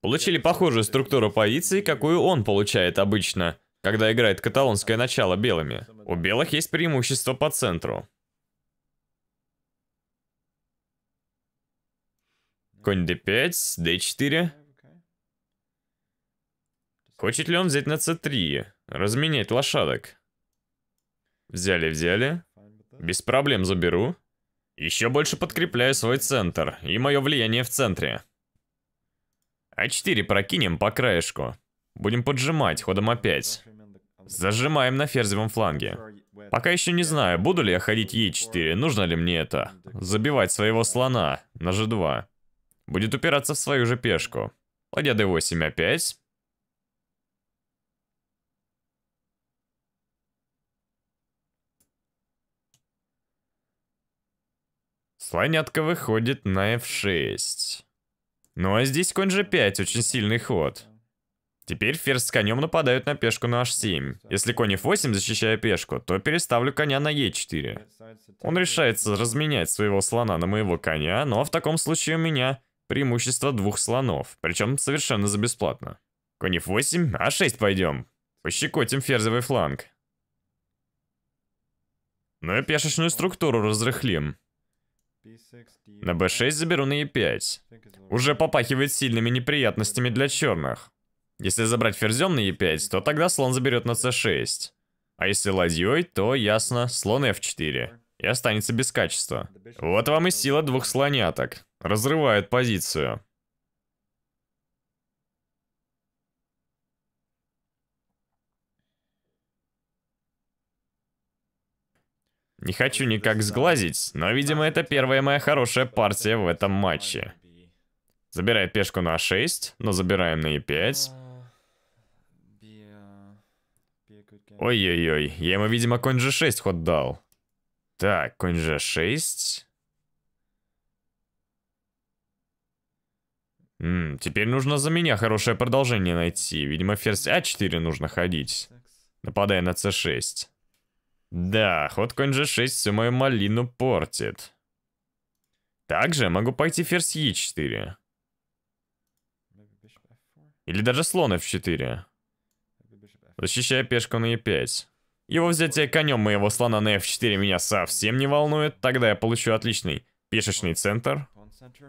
получили похожую структуру позиции, какую он получает обычно, когда играет каталонское начало белыми. У белых есть преимущество по центру. Конь d5, d4. Хочет ли он взять на c3? Разменять лошадок. Взяли, взяли. Без проблем заберу. Еще больше подкрепляю свой центр и мое влияние в центре. А4 прокинем по краешку. Будем поджимать, ходом опять. Зажимаем на ферзевом фланге. Пока еще не знаю, буду ли я ходить Е4, нужно ли мне это. Забивать своего слона на G2. Будет упираться в свою же пешку. Ладья D8 опять. Слонятка выходит на F6. Ну а здесь конь g5, очень сильный ход. Теперь ферзь с конем нападают на пешку на h7. Если конь f8, защищая пешку, то переставлю коня на e4. Он решается разменять своего слона на моего коня, но в таком случае у меня преимущество двух слонов, причем совершенно за бесплатно. Конь f8, а6 пойдем. Пощекотим ферзевый фланг. Ну и пешечную структуру разрыхлим. На b6 заберу на e5. Уже попахивает сильными неприятностями для черных. Если забрать ферзем на e5, то тогда слон заберет на c6. А если ладьей, то ясно, слон f4. И останется без качества. Вот вам и сила двух слоняток. Разрывает позицию. Не хочу никак сглазить, но, видимо, это первая моя хорошая партия в этом матче. Забирает пешку на А6, но забираем на Е5. Ой-ой-ой, я ему, видимо, конь G6 ход дал. Так, конь G6. М теперь нужно за меня хорошее продолжение найти. Видимо, ферзь А4 нужно ходить, нападая на c6. Да, ход конь g6 всю мою малину портит. Также могу пойти ферзь e4. Или даже слон f4. Защищая пешку на e5. Его взятие конем моего слона на f4 меня совсем не волнует, тогда я получу отличный пешечный центр.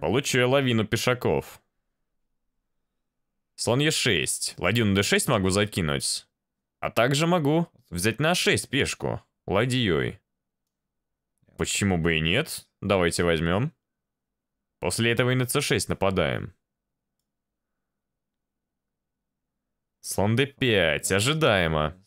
Получу я лавину пешаков. Слон e6. Ладью на d6 могу закинуть. А также могу взять на 6 пешку. Ладьей. Почему бы и нет? Давайте возьмем. После этого и на c6 нападаем. Слон d5, ожидаемо.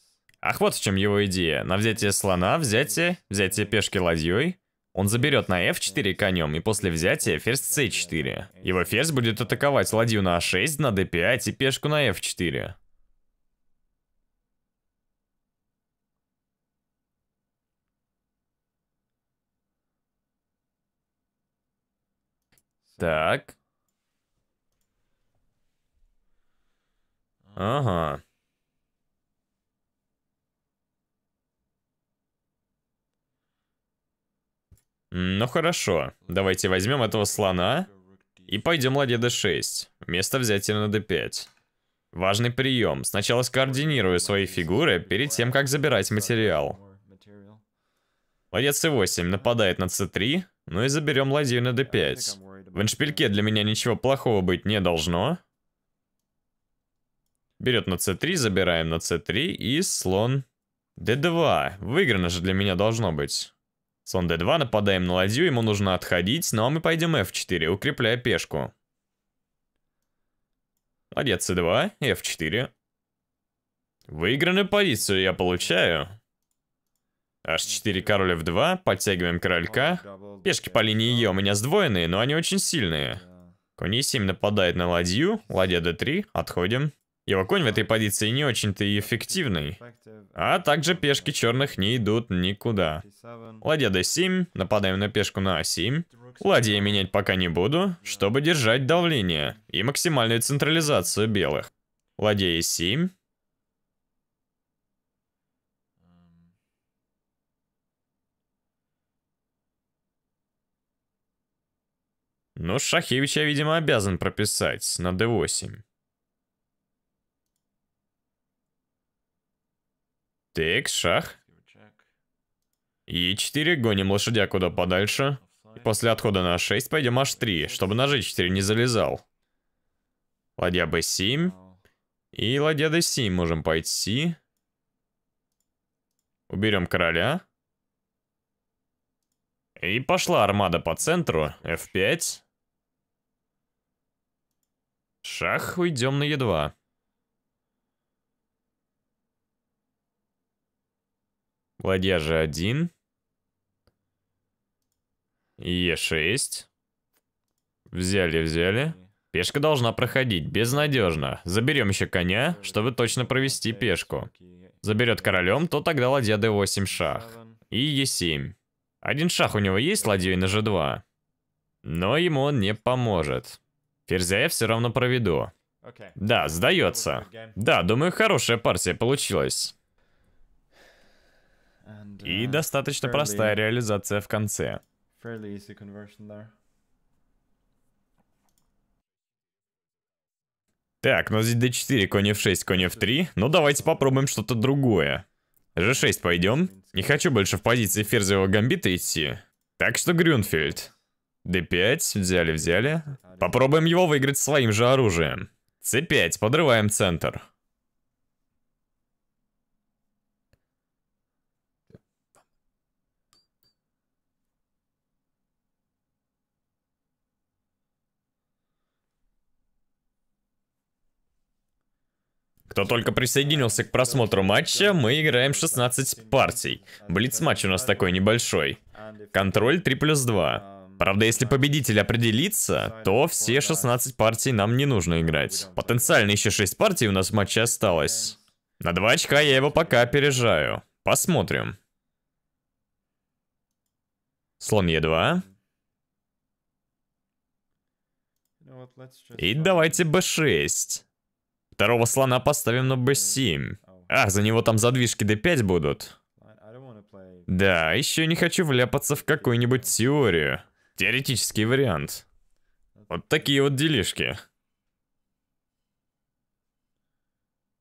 Ах, вот в чем его идея. На взятие слона, взятие, взятие пешки ладьей. Он заберет на f4 конем, и после взятия ферзь c4. Его ферзь будет атаковать ладью на a6, а на d5 и пешку на f4. Так. Ага. Ну хорошо, давайте возьмем этого слона и пойдем ладья d6. Место взятия на d5. Важный прием. Сначала скоординирую свои фигуры перед тем, как забирать материал. Ладья c8 нападает на c3, ну и заберем ладью на d5. В эншпильке для меня ничего плохого быть не должно. Берет на c3, забираем на c3 и слон d2. Выиграно же для меня должно быть. Слон d2, нападаем на ладью, ему нужно отходить, но ну, а мы пойдем f4, укрепляя пешку. Ладья c2, f4. Выигранную позицию я получаю. H4 король F2, подтягиваем королька. Пешки по линии Е у меня сдвоенные, но они очень сильные. Конь E7 нападает на ладью, ладья D3, отходим. Его конь в этой позиции не очень-то и эффективный. А также пешки черных не идут никуда. Ладья d7, нападаем на пешку на a7. А ладья менять пока не буду, чтобы держать давление и максимальную централизацию белых. Ладья e7, Но Шахевич я, видимо, обязан прописать на d8. Так, шах. И 4 гоним лошадя куда подальше. И после отхода на 6 пойдем h3, чтобы на g4 не залезал. Ладья b7. И ладья d7 можем пойти. Уберем короля. И пошла армада по центру. f5. Шах, уйдем на Е2. Ладья же 1. Е6. Взяли, взяли. Пешка должна проходить, безнадежно. Заберем еще коня, чтобы точно провести пешку. Заберет королем, то тогда ладья d8 шах. И е 7 Один шах у него есть ладьей на g2. Но ему он не поможет. Ферзя я все равно проведу. Да, сдается. Да, думаю, хорошая партия получилась. И uh, достаточно простая реализация в конце. Так, но ну, здесь d4, конь f6, конь f3. Ну давайте попробуем что-то другое. g6 пойдем. Не хочу больше в позиции ферзевого гамбита идти. Так что Грюнфельд d5, взяли-взяли. Попробуем его выиграть своим же оружием. c5, подрываем центр. Кто только присоединился к просмотру матча, мы играем 16 партий. Блиц-матч у нас такой небольшой. Контроль 3 плюс 2. Правда, если победитель определится, то все 16 партий нам не нужно играть. Потенциально еще 6 партий у нас в матче осталось. На 2 очка я его пока опережаю. Посмотрим. Слон Е2. И давайте Б6. Второго слона поставим на Б7. А, за него там задвижки Д5 будут. Да, еще не хочу вляпаться в какую-нибудь теорию. Теоретический вариант. Вот такие вот делишки.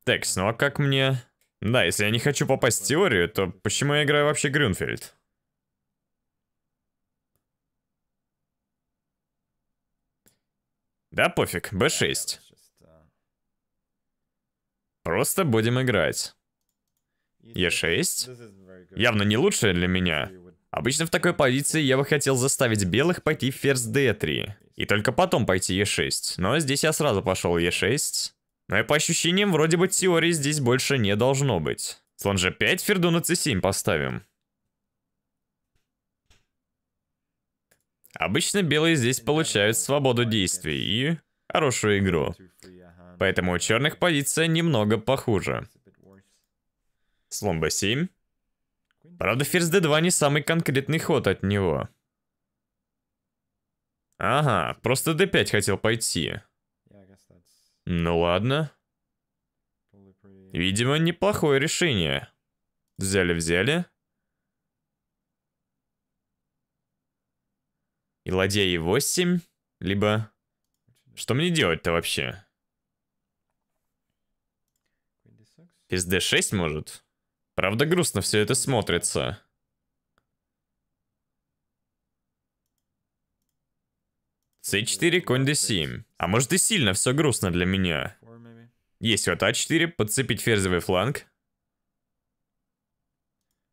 Текс, ну а как мне... Да, если я не хочу попасть в теорию, то почему я играю вообще Грюнфельд? Да пофиг, B6. Просто будем играть. E6. Явно не лучшее для меня. Обычно в такой позиции я бы хотел заставить белых пойти в ферзь d3, и только потом пойти e6, но здесь я сразу пошел e6. Но и по ощущениям, вроде бы теории здесь больше не должно быть. Слон g5, ферду на c7 поставим. Обычно белые здесь получают свободу действий и хорошую игру. Поэтому у черных позиция немного похуже. Слон b7. Правда, ферзь d2 не самый конкретный ход от него. Ага, просто d5 хотел пойти. Ну ладно. Видимо, неплохое решение. Взяли-взяли. И ладья e8, либо... Что мне делать-то вообще? Ферзь d6 может? Правда, грустно все это смотрится. C4, конь D7. А может и сильно все грустно для меня. Есть вот А4, подцепить ферзевый фланг.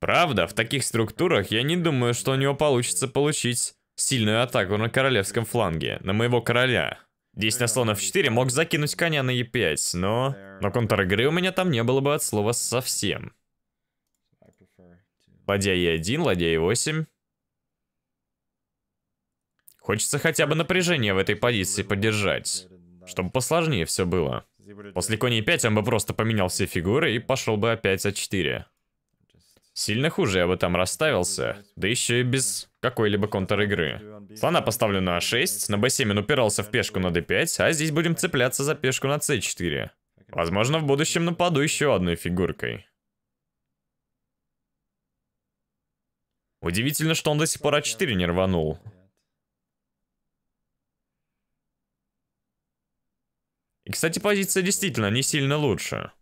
Правда, в таких структурах я не думаю, что у него получится получить сильную атаку на королевском фланге, на моего короля. Здесь на слон f4 мог закинуть коня на e5, но... Но контр игры у меня там не было бы от слова совсем. Ладья Е1, ладья Е8. Хочется хотя бы напряжение в этой позиции поддержать, чтобы посложнее все было. После коней 5 он бы просто поменял все фигуры и пошел бы опять за 4 Сильно хуже я бы там расставился, да еще и без какой-либо контр-игры. Слона поставлю на А6, на Б7 он упирался в пешку на Д5, а здесь будем цепляться за пешку на С4. Возможно, в будущем нападу еще одной фигуркой. Удивительно, что он до сих пор А4 не рванул. И, кстати, позиция действительно не сильно лучше.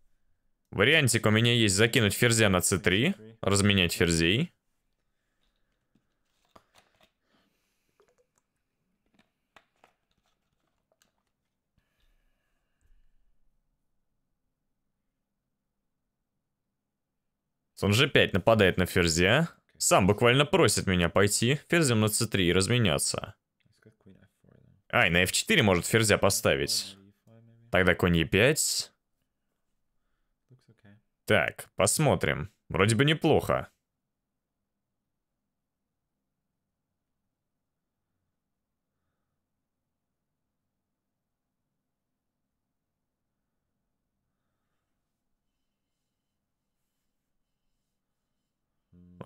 Вариантик у меня есть закинуть ферзя на c3, разменять ферзей. Слон g5 нападает на ферзя. Сам буквально просит меня пойти ферзем на c3 и разменяться. Ай, на f4 может ферзя поставить. Тогда конь e5. Так, посмотрим. Вроде бы неплохо.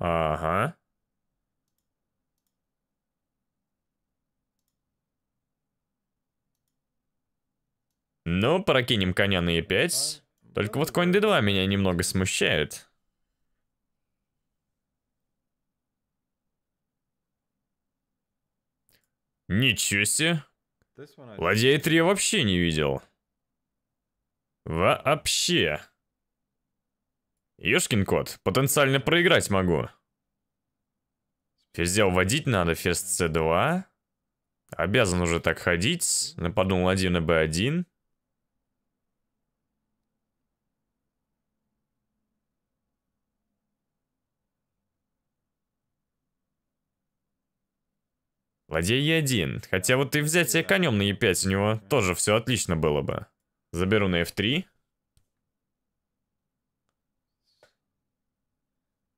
Ага. Ну, прокинем коня на е 5 Только вот конь d2 меня немного смущает. Ничего себе. Ладья e3 я вообще не видел. Вообще. Ёшкин кот, потенциально проиграть могу. Ферзя вводить надо, ферзь c2. Обязан уже так ходить. Нападнул 1 на b1. ладья e1. Хотя вот и взятие конем на e5 у него тоже все отлично было бы. Заберу на f3.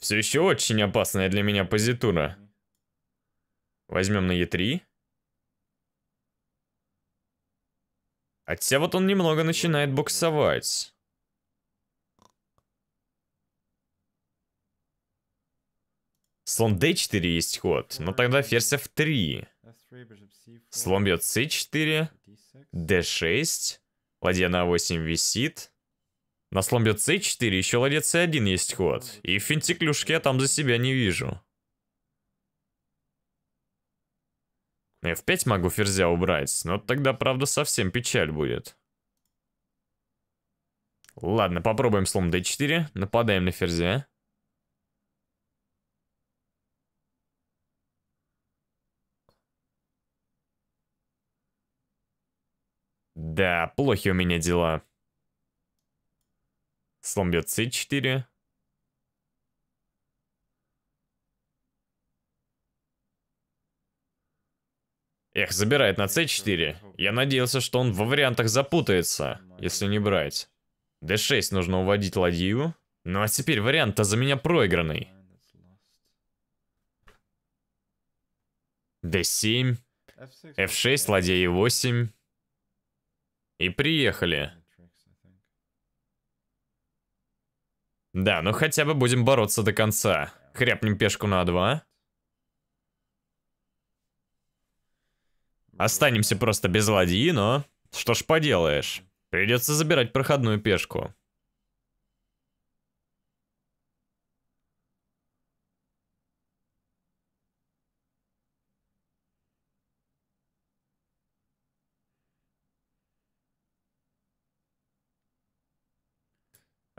Все еще очень опасная для меня позитура. Возьмем на Е3. Хотя вот он немного начинает буксовать. Слон d4 есть ход, но тогда ферзь f3. Слон бьет c4, d6, ладья на 8 висит. На слом бьет c4, еще ладья c1 есть ход. И в финтиклюшке я там за себя не вижу. f5 могу ферзя убрать, но тогда, правда, совсем печаль будет. Ладно, попробуем слом d4, нападаем на ферзя. Да, плохи у меня дела. Слон бьет c4. Эх, забирает на c4. Я надеялся, что он во вариантах запутается, если не брать. d6 нужно уводить ладью. Ну а теперь вариант-то за меня проигранный. d7. f6, ладья e8. И приехали. Да, ну хотя бы будем бороться до конца. Хряпнем пешку на А2. Останемся просто без ладьи, но... Что ж поделаешь. Придется забирать проходную пешку.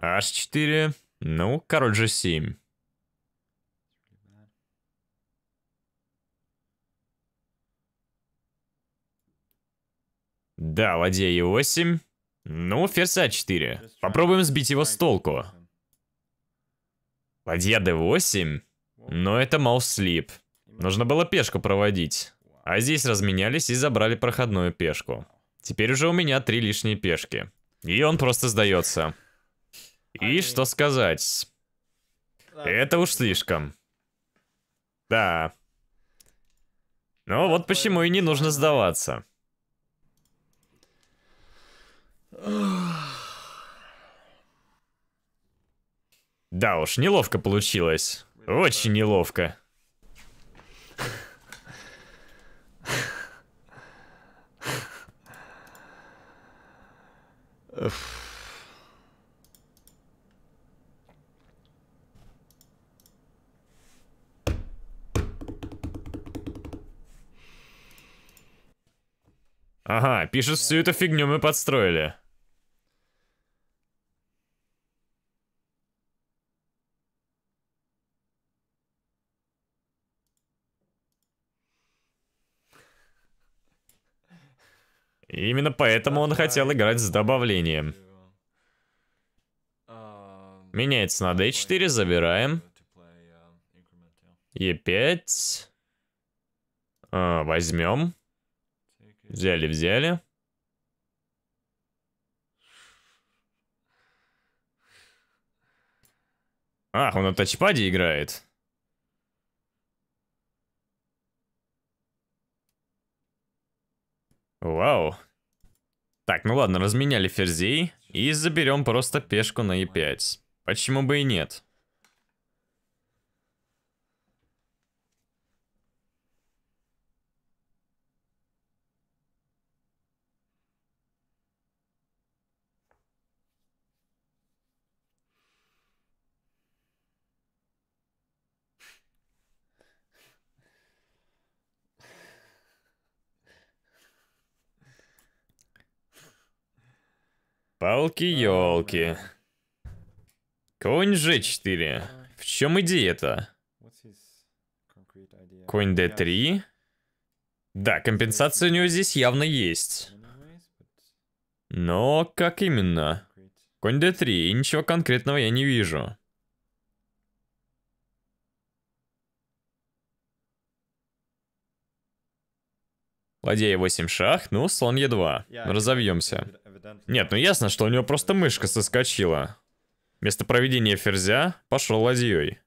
h4, ну, король g7. Да, ладья e8. Ну, ферзь а4. Попробуем сбить его с толку. Ладья d8? Но это маус-слип. Нужно было пешку проводить. А здесь разменялись и забрали проходную пешку. Теперь уже у меня три лишние пешки. И он просто сдается. И что сказать? Это уж слишком. Да. Ну вот почему и не нужно сдаваться. Да уж, неловко получилось. Очень неловко. Уф. Ага, пишет, всю эту фигню мы подстроили. И именно поэтому он хотел играть с добавлением. Меняется на d4, забираем. e5. А, возьмем. Взяли, взяли. Ах, он на тачпаде играет. Вау. Так, ну ладно, разменяли ферзей. И заберем просто пешку на e5. Почему бы и нет? Палки-елки. Конь G4. В чем идея-то? Конь D3. Да, компенсация у него здесь явно есть. Но как именно? Конь D3, ничего конкретного я не вижу. Ладья e8 шах, ну, слон е 2 ну, Разовьемся. Нет, ну ясно, что у него просто мышка соскочила. Вместо проведения ферзя пошел ладьей.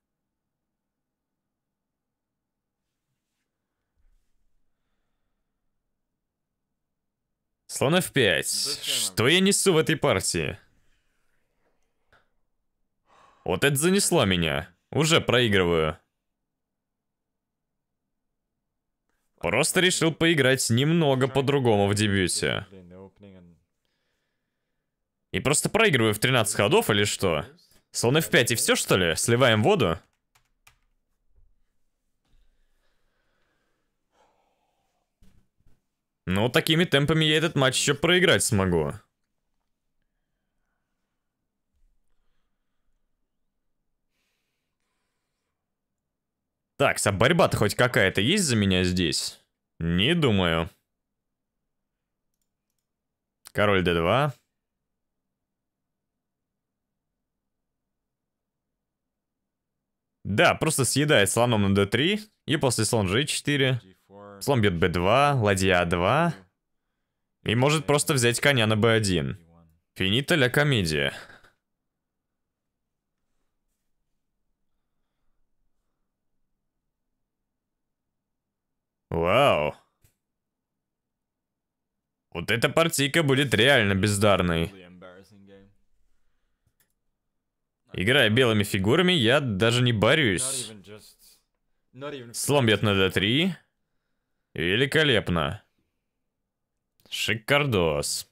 Слон f5. Что я несу в этой партии? Вот это занесло меня. Уже проигрываю. Просто решил поиграть немного по-другому в дебюте. И просто проигрываю в 13 ходов или что? Слон F5 и все что ли? Сливаем воду? Ну, такими темпами я этот матч еще проиграть смогу. Так, а борьба-то хоть какая-то есть за меня здесь? Не думаю. Король d2. Да, просто съедает слоном на d3, и после слон g4, слон бьет b2, ладья a2, а и может просто взять коня на b1. Финита ля комедия. Вау. Вот эта партийка будет реально бездарной. Играя белыми фигурами, я даже не борюсь. Слон бьет на d3. Великолепно. Шикардос.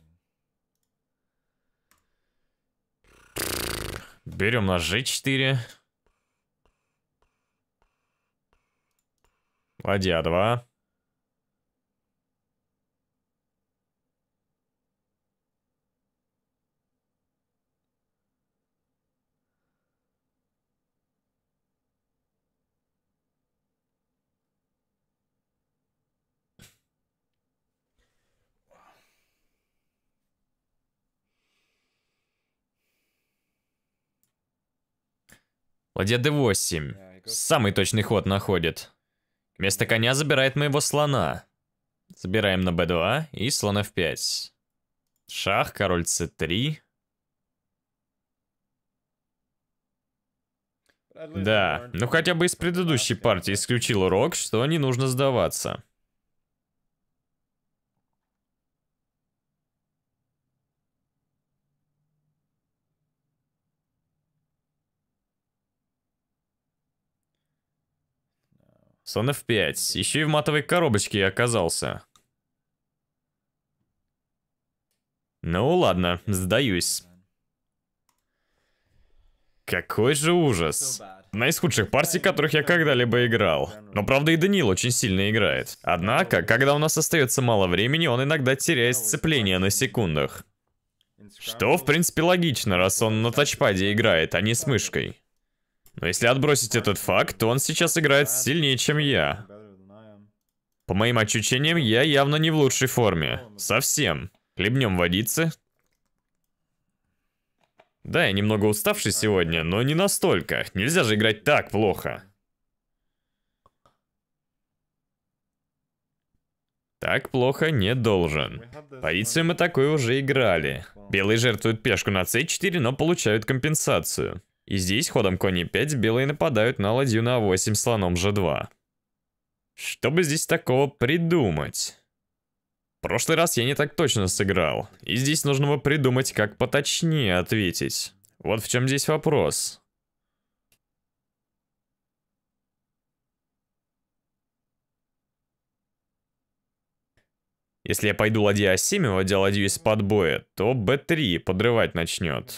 Берем на g4. Ладья 2. Ладья d8. Самый точный ход находит. Вместо коня забирает моего слона. Забираем на b2 и слон f5. Шах, король c3. Да, ну хотя бы из предыдущей партии исключил урок, что не нужно сдаваться. Сон F5. Еще и в матовой коробочке я оказался. Ну ладно, сдаюсь. Какой же ужас. Одна из худших партий, которых я когда-либо играл. Но правда и Данил очень сильно играет. Однако, когда у нас остается мало времени, он иногда теряет сцепление на секундах. Что, в принципе, логично, раз он на тачпаде играет, а не с мышкой. Но если отбросить этот факт, то он сейчас играет сильнее, чем я. По моим ощущениям, я явно не в лучшей форме. Совсем. Хлебнем водицы. Да, я немного уставший сегодня, но не настолько. Нельзя же играть так плохо. Так плохо не должен. Позицию мы такой уже играли. Белые жертвуют пешку на c4, но получают компенсацию. И здесь ходом конь e5 белые нападают на ладью на 8 слоном g2. Что бы здесь такого придумать? прошлый раз я не так точно сыграл, и здесь нужно бы придумать, как поточнее ответить. Вот в чем здесь вопрос. Если я пойду ладья а7 и ладью из-под боя, то b3 подрывать начнет.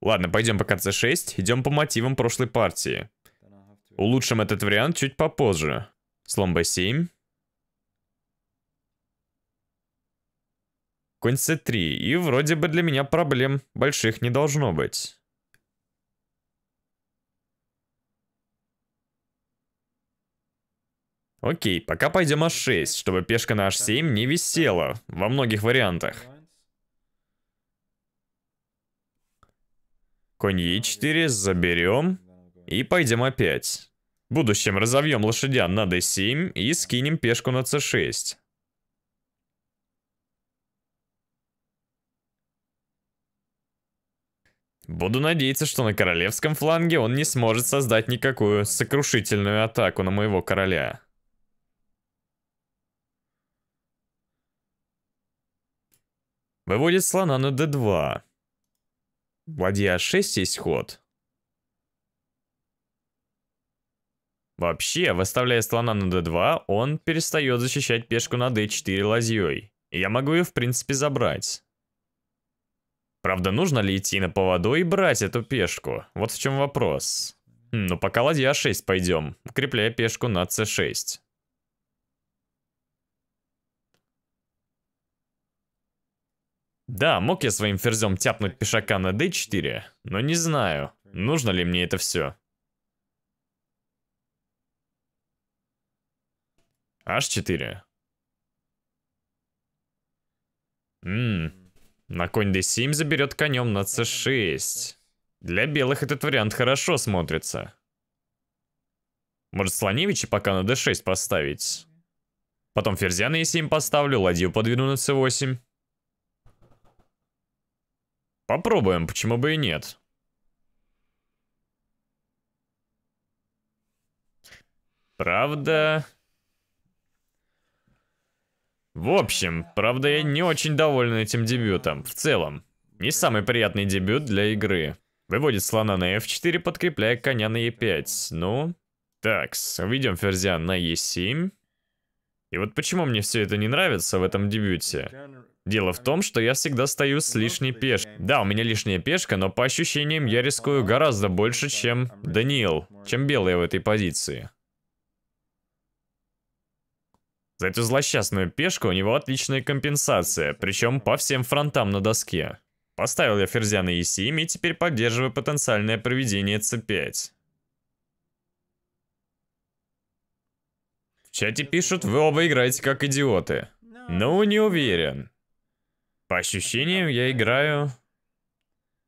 Ладно, пойдем пока c6, идем по мотивам прошлой партии. Улучшим этот вариант чуть попозже. Слон b7. Конь c3, и вроде бы для меня проблем больших не должно быть. Окей, пока пойдем h6, чтобы пешка на h7 не висела во многих вариантах. Конь Е4 заберем. И пойдем опять. В будущем разовьем лошадя на d7 и скинем пешку на c6. Буду надеяться, что на королевском фланге он не сможет создать никакую сокрушительную атаку на моего короля. Выводит слона на d2. Ладья А6 есть ход. Вообще, выставляя слона на d2, он перестает защищать пешку на d4 ладьей. Я могу ее в принципе забрать. Правда, нужно ли идти на поводу и брать эту пешку? Вот в чем вопрос. Хм, ну пока ладья 6 а пойдем, укрепляя пешку на c6. Да, мог я своим ферзем тяпнуть пешака на d4, но не знаю, нужно ли мне это все. h4. Ммм, на конь d7 заберет конем на c6. Для белых этот вариант хорошо смотрится. Может, слоневича пока на d6 поставить? Потом ферзя на e7 поставлю, ладью подвину на c8. Попробуем, почему бы и нет. Правда... В общем, правда я не очень доволен этим дебютом, в целом. Не самый приятный дебют для игры. Выводит слона на f4, подкрепляя коня на e5. Ну, так, введем ферзя на e7. И вот почему мне все это не нравится в этом дебюте. Дело в том, что я всегда стою с лишней пешкой. Да, у меня лишняя пешка, но по ощущениям я рискую гораздо больше, чем Даниил, чем белые в этой позиции. За эту злосчастную пешку у него отличная компенсация, причем по всем фронтам на доске. Поставил я ферзя на e7 и теперь поддерживаю потенциальное проведение c5. В чате пишут, вы оба играете как идиоты. Ну, не уверен. По ощущениям, я играю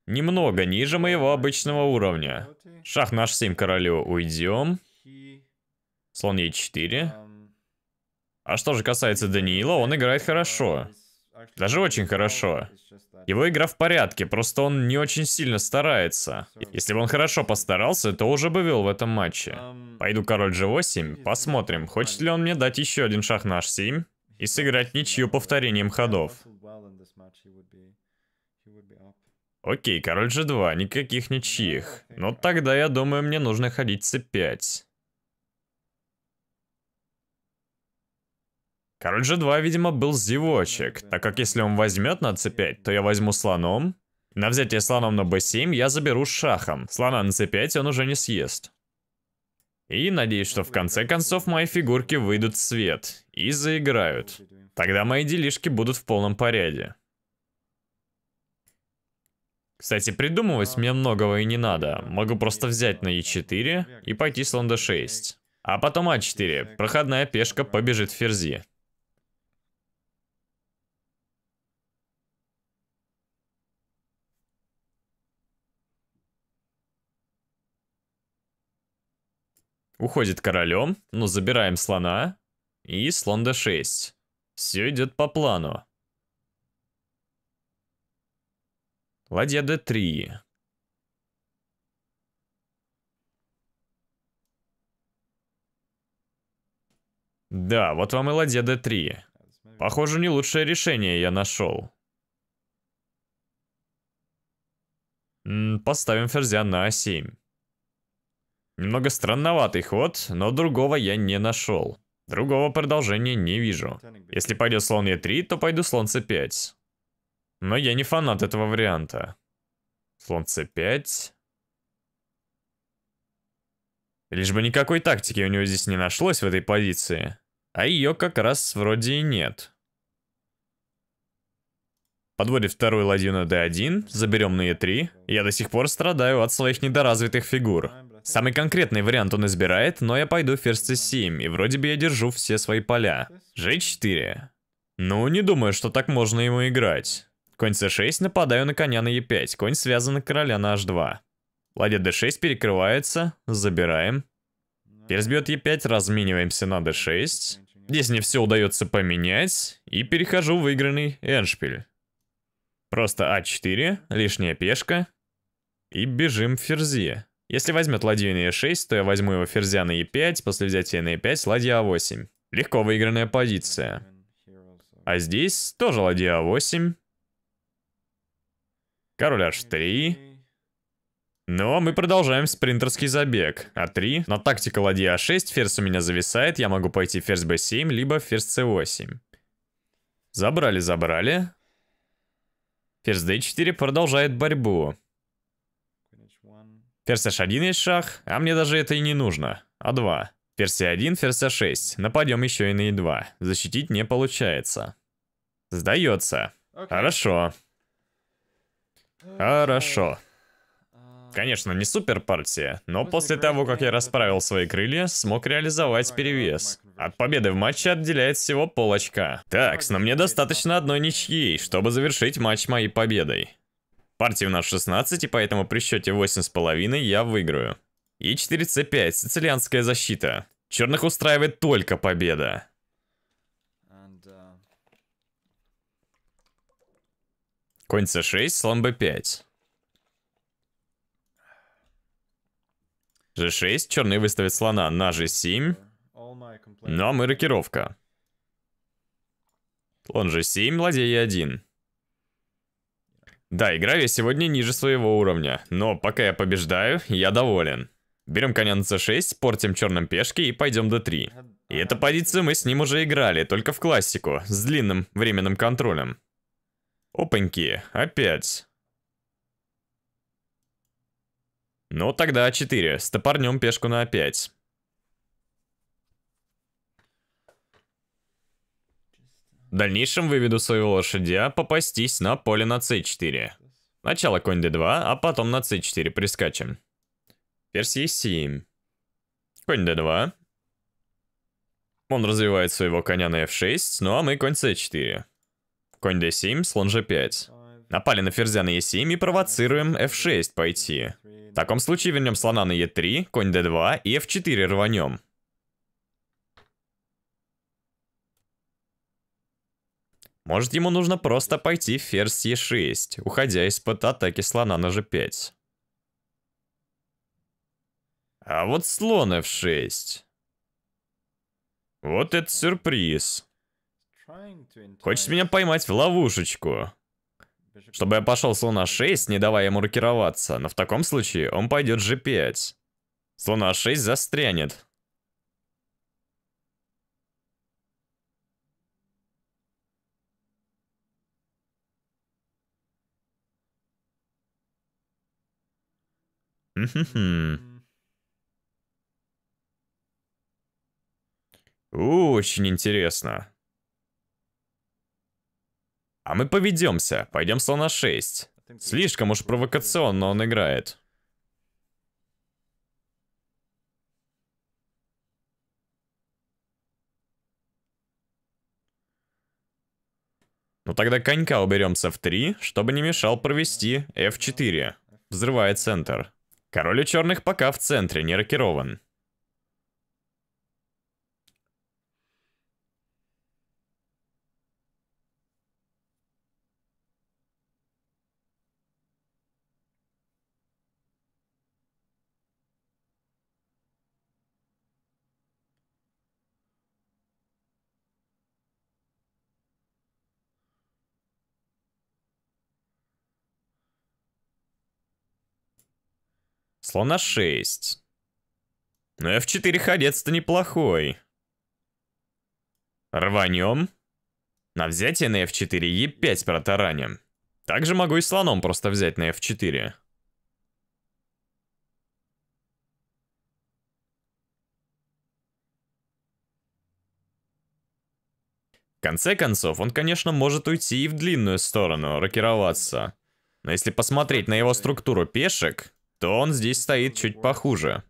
немного ниже моего обычного уровня. Шах наш 7 королю уйдем. Слон Е4. А что же касается Даниила, он играет хорошо. Даже очень хорошо. Его игра в порядке, просто он не очень сильно старается. Если бы он хорошо постарался, то уже бы вел в этом матче. Пойду король g8, посмотрим, хочет ли он мне дать еще один шах на h7 и сыграть ничью повторением ходов. Окей, король g2, никаких ничьих. Но тогда, я думаю, мне нужно ходить c5. Король g2, видимо, был зевочек, так как если он возьмет на c5, то я возьму слоном. На взятие слоном на b7 я заберу шахом. Слона на c5 он уже не съест. И надеюсь, что в конце концов мои фигурки выйдут в свет и заиграют. Тогда мои делишки будут в полном порядке. Кстати, придумывать мне многого и не надо. Могу просто взять на Е4 и пойти слон Д6. А потом А4. Проходная пешка побежит в ферзи. Уходит королем, ну забираем слона и слон d6. Все идет по плану. Ладья d3. Да, вот вам и ладья d3. Похоже, не лучшее решение я нашел. Поставим ферзя на a7. Немного странноватый ход, но другого я не нашел. Другого продолжения не вижу. Если пойдет слон e3, то пойду слон c5. Но я не фанат этого варианта. Слон c5. Лишь бы никакой тактики у него здесь не нашлось в этой позиции. А ее как раз вроде и нет. Подводит вторую ладью на d1, заберем на e3. Я до сих пор страдаю от своих недоразвитых фигур. Самый конкретный вариант он избирает, но я пойду ферзь c7, и вроде бы я держу все свои поля. g4. Ну, не думаю, что так можно ему играть. Конь c6, нападаю на коня на e5, конь связан на короля на h2. Ладья d6 перекрывается, забираем. Перс бьет e5, размениваемся на d6. Здесь мне все удается поменять, и перехожу в выигранный эншпиль. Просто а4, лишняя пешка, и бежим в ферзье. Если возьмет ладью на e6, то я возьму его ферзя на e5, после взятия на e5 ладья a8. А Легко выигранная позиция. А здесь тоже ладья a8, а Король h3. Но мы продолжаем спринтерский забег. А3. На тактика ладья а6. Ферзь у меня зависает. Я могу пойти ферзь b7, либо ферзь c8. Забрали, забрали. Ферзь d4 продолжает борьбу. Ферзь h1 есть шах, а мне даже это и не нужно. а2. Ферзь e1, ферзь a6. Нападем еще и на e2. Защитить не получается. Сдается. Okay. Хорошо. Хорошо. А, Конечно, не супер партия, но после того, как я расправил свои крылья, смог реализовать перевес. От победы в матче отделяет всего пол очка. Такс, но мне достаточно одной ничьи, чтобы завершить матч моей победой. Партия у нас 16, и поэтому при счете 8,5 я выиграю. И 4c5, сицилианская защита. Черных устраивает только победа. Конь c6, слон b5. g6, черный выставит слона на g7. Ну а мы рокировка. Слон g7, ладья e1. Да, играю я сегодня ниже своего уровня, но пока я побеждаю, я доволен. Берем коня на c6, портим черным пешки и пойдем d3. И эту позицию мы с ним уже играли, только в классику, с длинным временным контролем. Опаньки, опять. Ну тогда А4, топорнем пешку на А5. В дальнейшем выведу свою лошадя а попастись на поле на c4. Сначала конь d2, а потом на c4 прискачем. Перс e7. Конь d2. Он развивает своего коня на f6, ну а мы конь c4. Конь d7, слон g5. Напали на ферзя на e7 и провоцируем f6 пойти. В таком случае вернем слона на e3, конь d2 и f4 рванем. Может, ему нужно просто пойти ферзь e6, уходя из-под атаки слона на g5. А вот слон f6. Вот это сюрприз. Хочешь меня поймать в ловушечку. Чтобы я пошел слона 6, не давая ему рокироваться, но в таком случае он пойдет g5. Слона 6 застрянет. Очень интересно. А мы поведемся, пойдем слона 6. Слишком уж провокационно он играет. Ну тогда конька уберем с f3, чтобы не мешал провести f4. Взрывает центр. Король у черных пока в центре, не рокирован. Слона 6. Но f4 ходец-то неплохой. Рванем. На взятие на f4 e5 протараним. Также могу и слоном просто взять на f4. В конце концов, он, конечно, может уйти и в длинную сторону, рокироваться. Но если посмотреть на его структуру пешек, то он здесь стоит чуть похуже.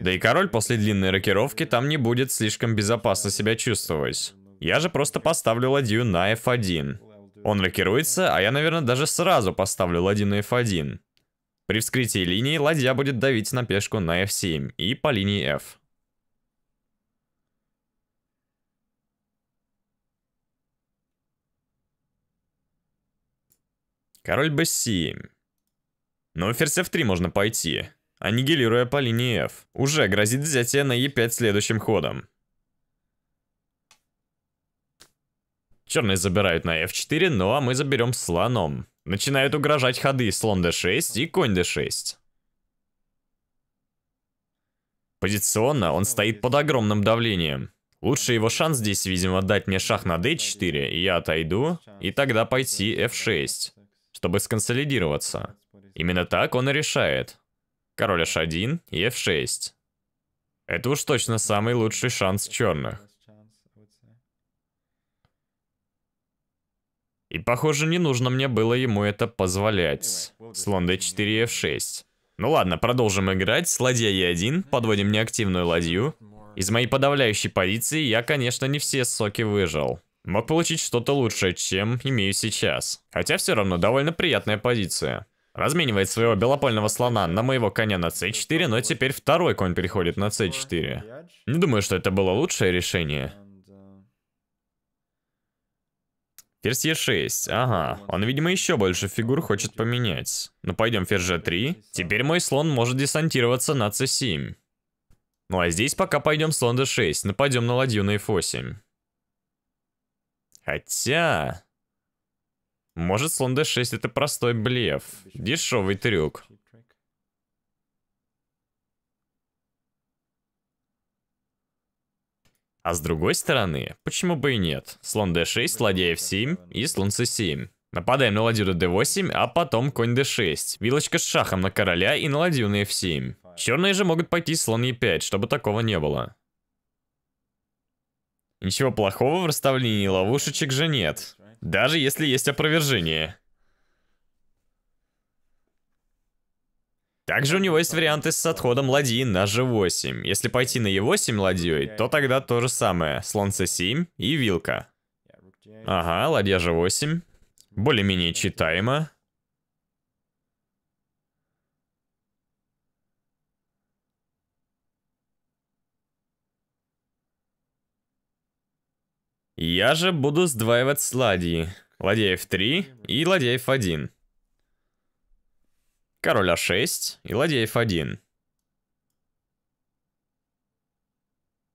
Да и король после длинной рокировки там не будет слишком безопасно себя чувствовать. Я же просто поставлю ладью на f1. Он рокируется, а я, наверное, даже сразу поставлю ладью на f1. При вскрытии линии ладья будет давить на пешку на f7 и по линии f. Король b7. Но ферзь f3 можно пойти, аннигилируя по линии f. Уже грозит взятие на e5 следующим ходом. Черные забирают на f4, ну а мы заберем слоном. Начинают угрожать ходы слон d6 и конь d6. Позиционно он стоит под огромным давлением. Лучше его шанс здесь, видимо, дать мне шах на d4, и я отойду, и тогда пойти f6, чтобы сконсолидироваться. Именно так он и решает. Король h1, и f6. Это уж точно самый лучший шанс черных. И похоже, не нужно мне было ему это позволять. Слон d4 и f6. Ну ладно, продолжим играть. С ладья e1, подводим неактивную ладью. Из моей подавляющей позиции я, конечно, не все соки выжил. Мог получить что-то лучшее, чем имею сейчас. Хотя все равно довольно приятная позиция. Разменивает своего белопольного слона на моего коня на c4, но теперь второй конь переходит на c4. Не думаю, что это было лучшее решение. Uh, ферзь Е6, ага. Он, видимо, еще больше фигур хочет поменять. Ну, пойдем ферзь g 3 Теперь мой слон может десантироваться на c 7 Ну, а здесь пока пойдем слон d 6 нападем на ладью на F8. Хотя... Может, слон d6 это простой блеф. Дешевый трюк. А с другой стороны, почему бы и нет? Слон d6, ладья f7 и слон c7. Нападаем на ладью d8, а потом конь d6. Вилочка с шахом на короля и на ладью на f7. Черные же могут пойти слон e5, чтобы такого не было. Ничего плохого в расставлении ловушечек же нет даже если есть опровержение. Также у него есть варианты с отходом ладьи на g8. Если пойти на e8 ладьей, то тогда то же самое. Слон c7 и вилка. Ага, ладья g8. Более-менее читаемо. Я же буду сдваивать с ладьи. Ладьев 3 и ладьев 1. Король А6 и ладьев 1.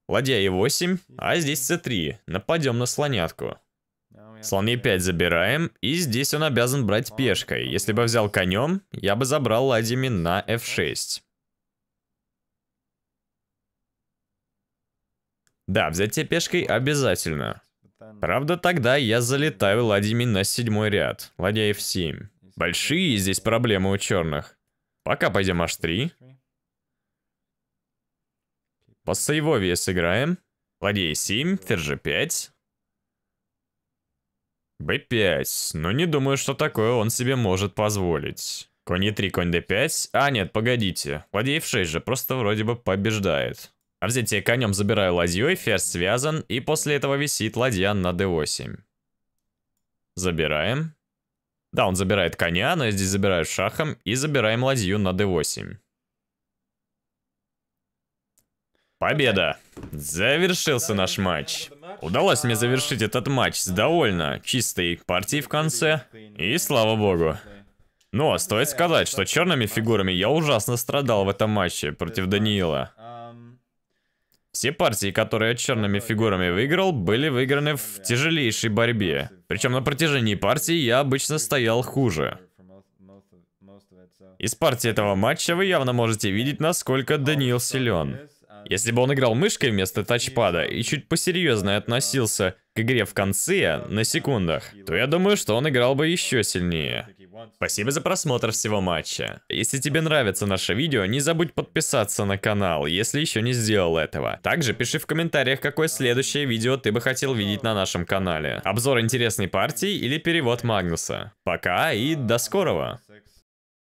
Ладья Е8, а здесь С3. Нападем на слонятку. Слон Е5 забираем, и здесь он обязан брать пешкой. Если бы взял конем, я бы забрал ладьями на F6. Да, взять взятие пешкой обязательно. Правда, тогда я залетаю ладьями на седьмой ряд, ладья f7. Большие здесь проблемы у черных. Пока пойдем h3. По сейвове сыграем. Ладья 7, ферзь 5. b5. Но не думаю, что такое он себе может позволить. Конь e3, конь d5. А, нет, погодите. Ладья f6 же просто вроде бы побеждает. Взятие конем забираю ладьей, ферзь связан, и после этого висит ладья на d8. Забираем. Да, он забирает коня, но я здесь забираю шахом и забираем ладью на d8. Победа! Завершился наш матч. Удалось мне завершить этот матч с довольно чистой партией в конце, и слава богу. Но ну, а стоит сказать, что черными фигурами я ужасно страдал в этом матче против Даниила. Все партии, которые я черными фигурами выиграл, были выиграны в тяжелейшей борьбе. Причем на протяжении партии я обычно стоял хуже. Из партии этого матча вы явно можете видеть, насколько Даниил силен. Если бы он играл мышкой вместо тачпада и чуть посерьезнее относился к игре в конце на секундах, то я думаю, что он играл бы еще сильнее. Спасибо за просмотр всего матча. Если тебе нравится наше видео, не забудь подписаться на канал, если еще не сделал этого. Также пиши в комментариях, какое следующее видео ты бы хотел видеть на нашем канале. Обзор интересной партии или перевод Магнуса. Пока и до скорого!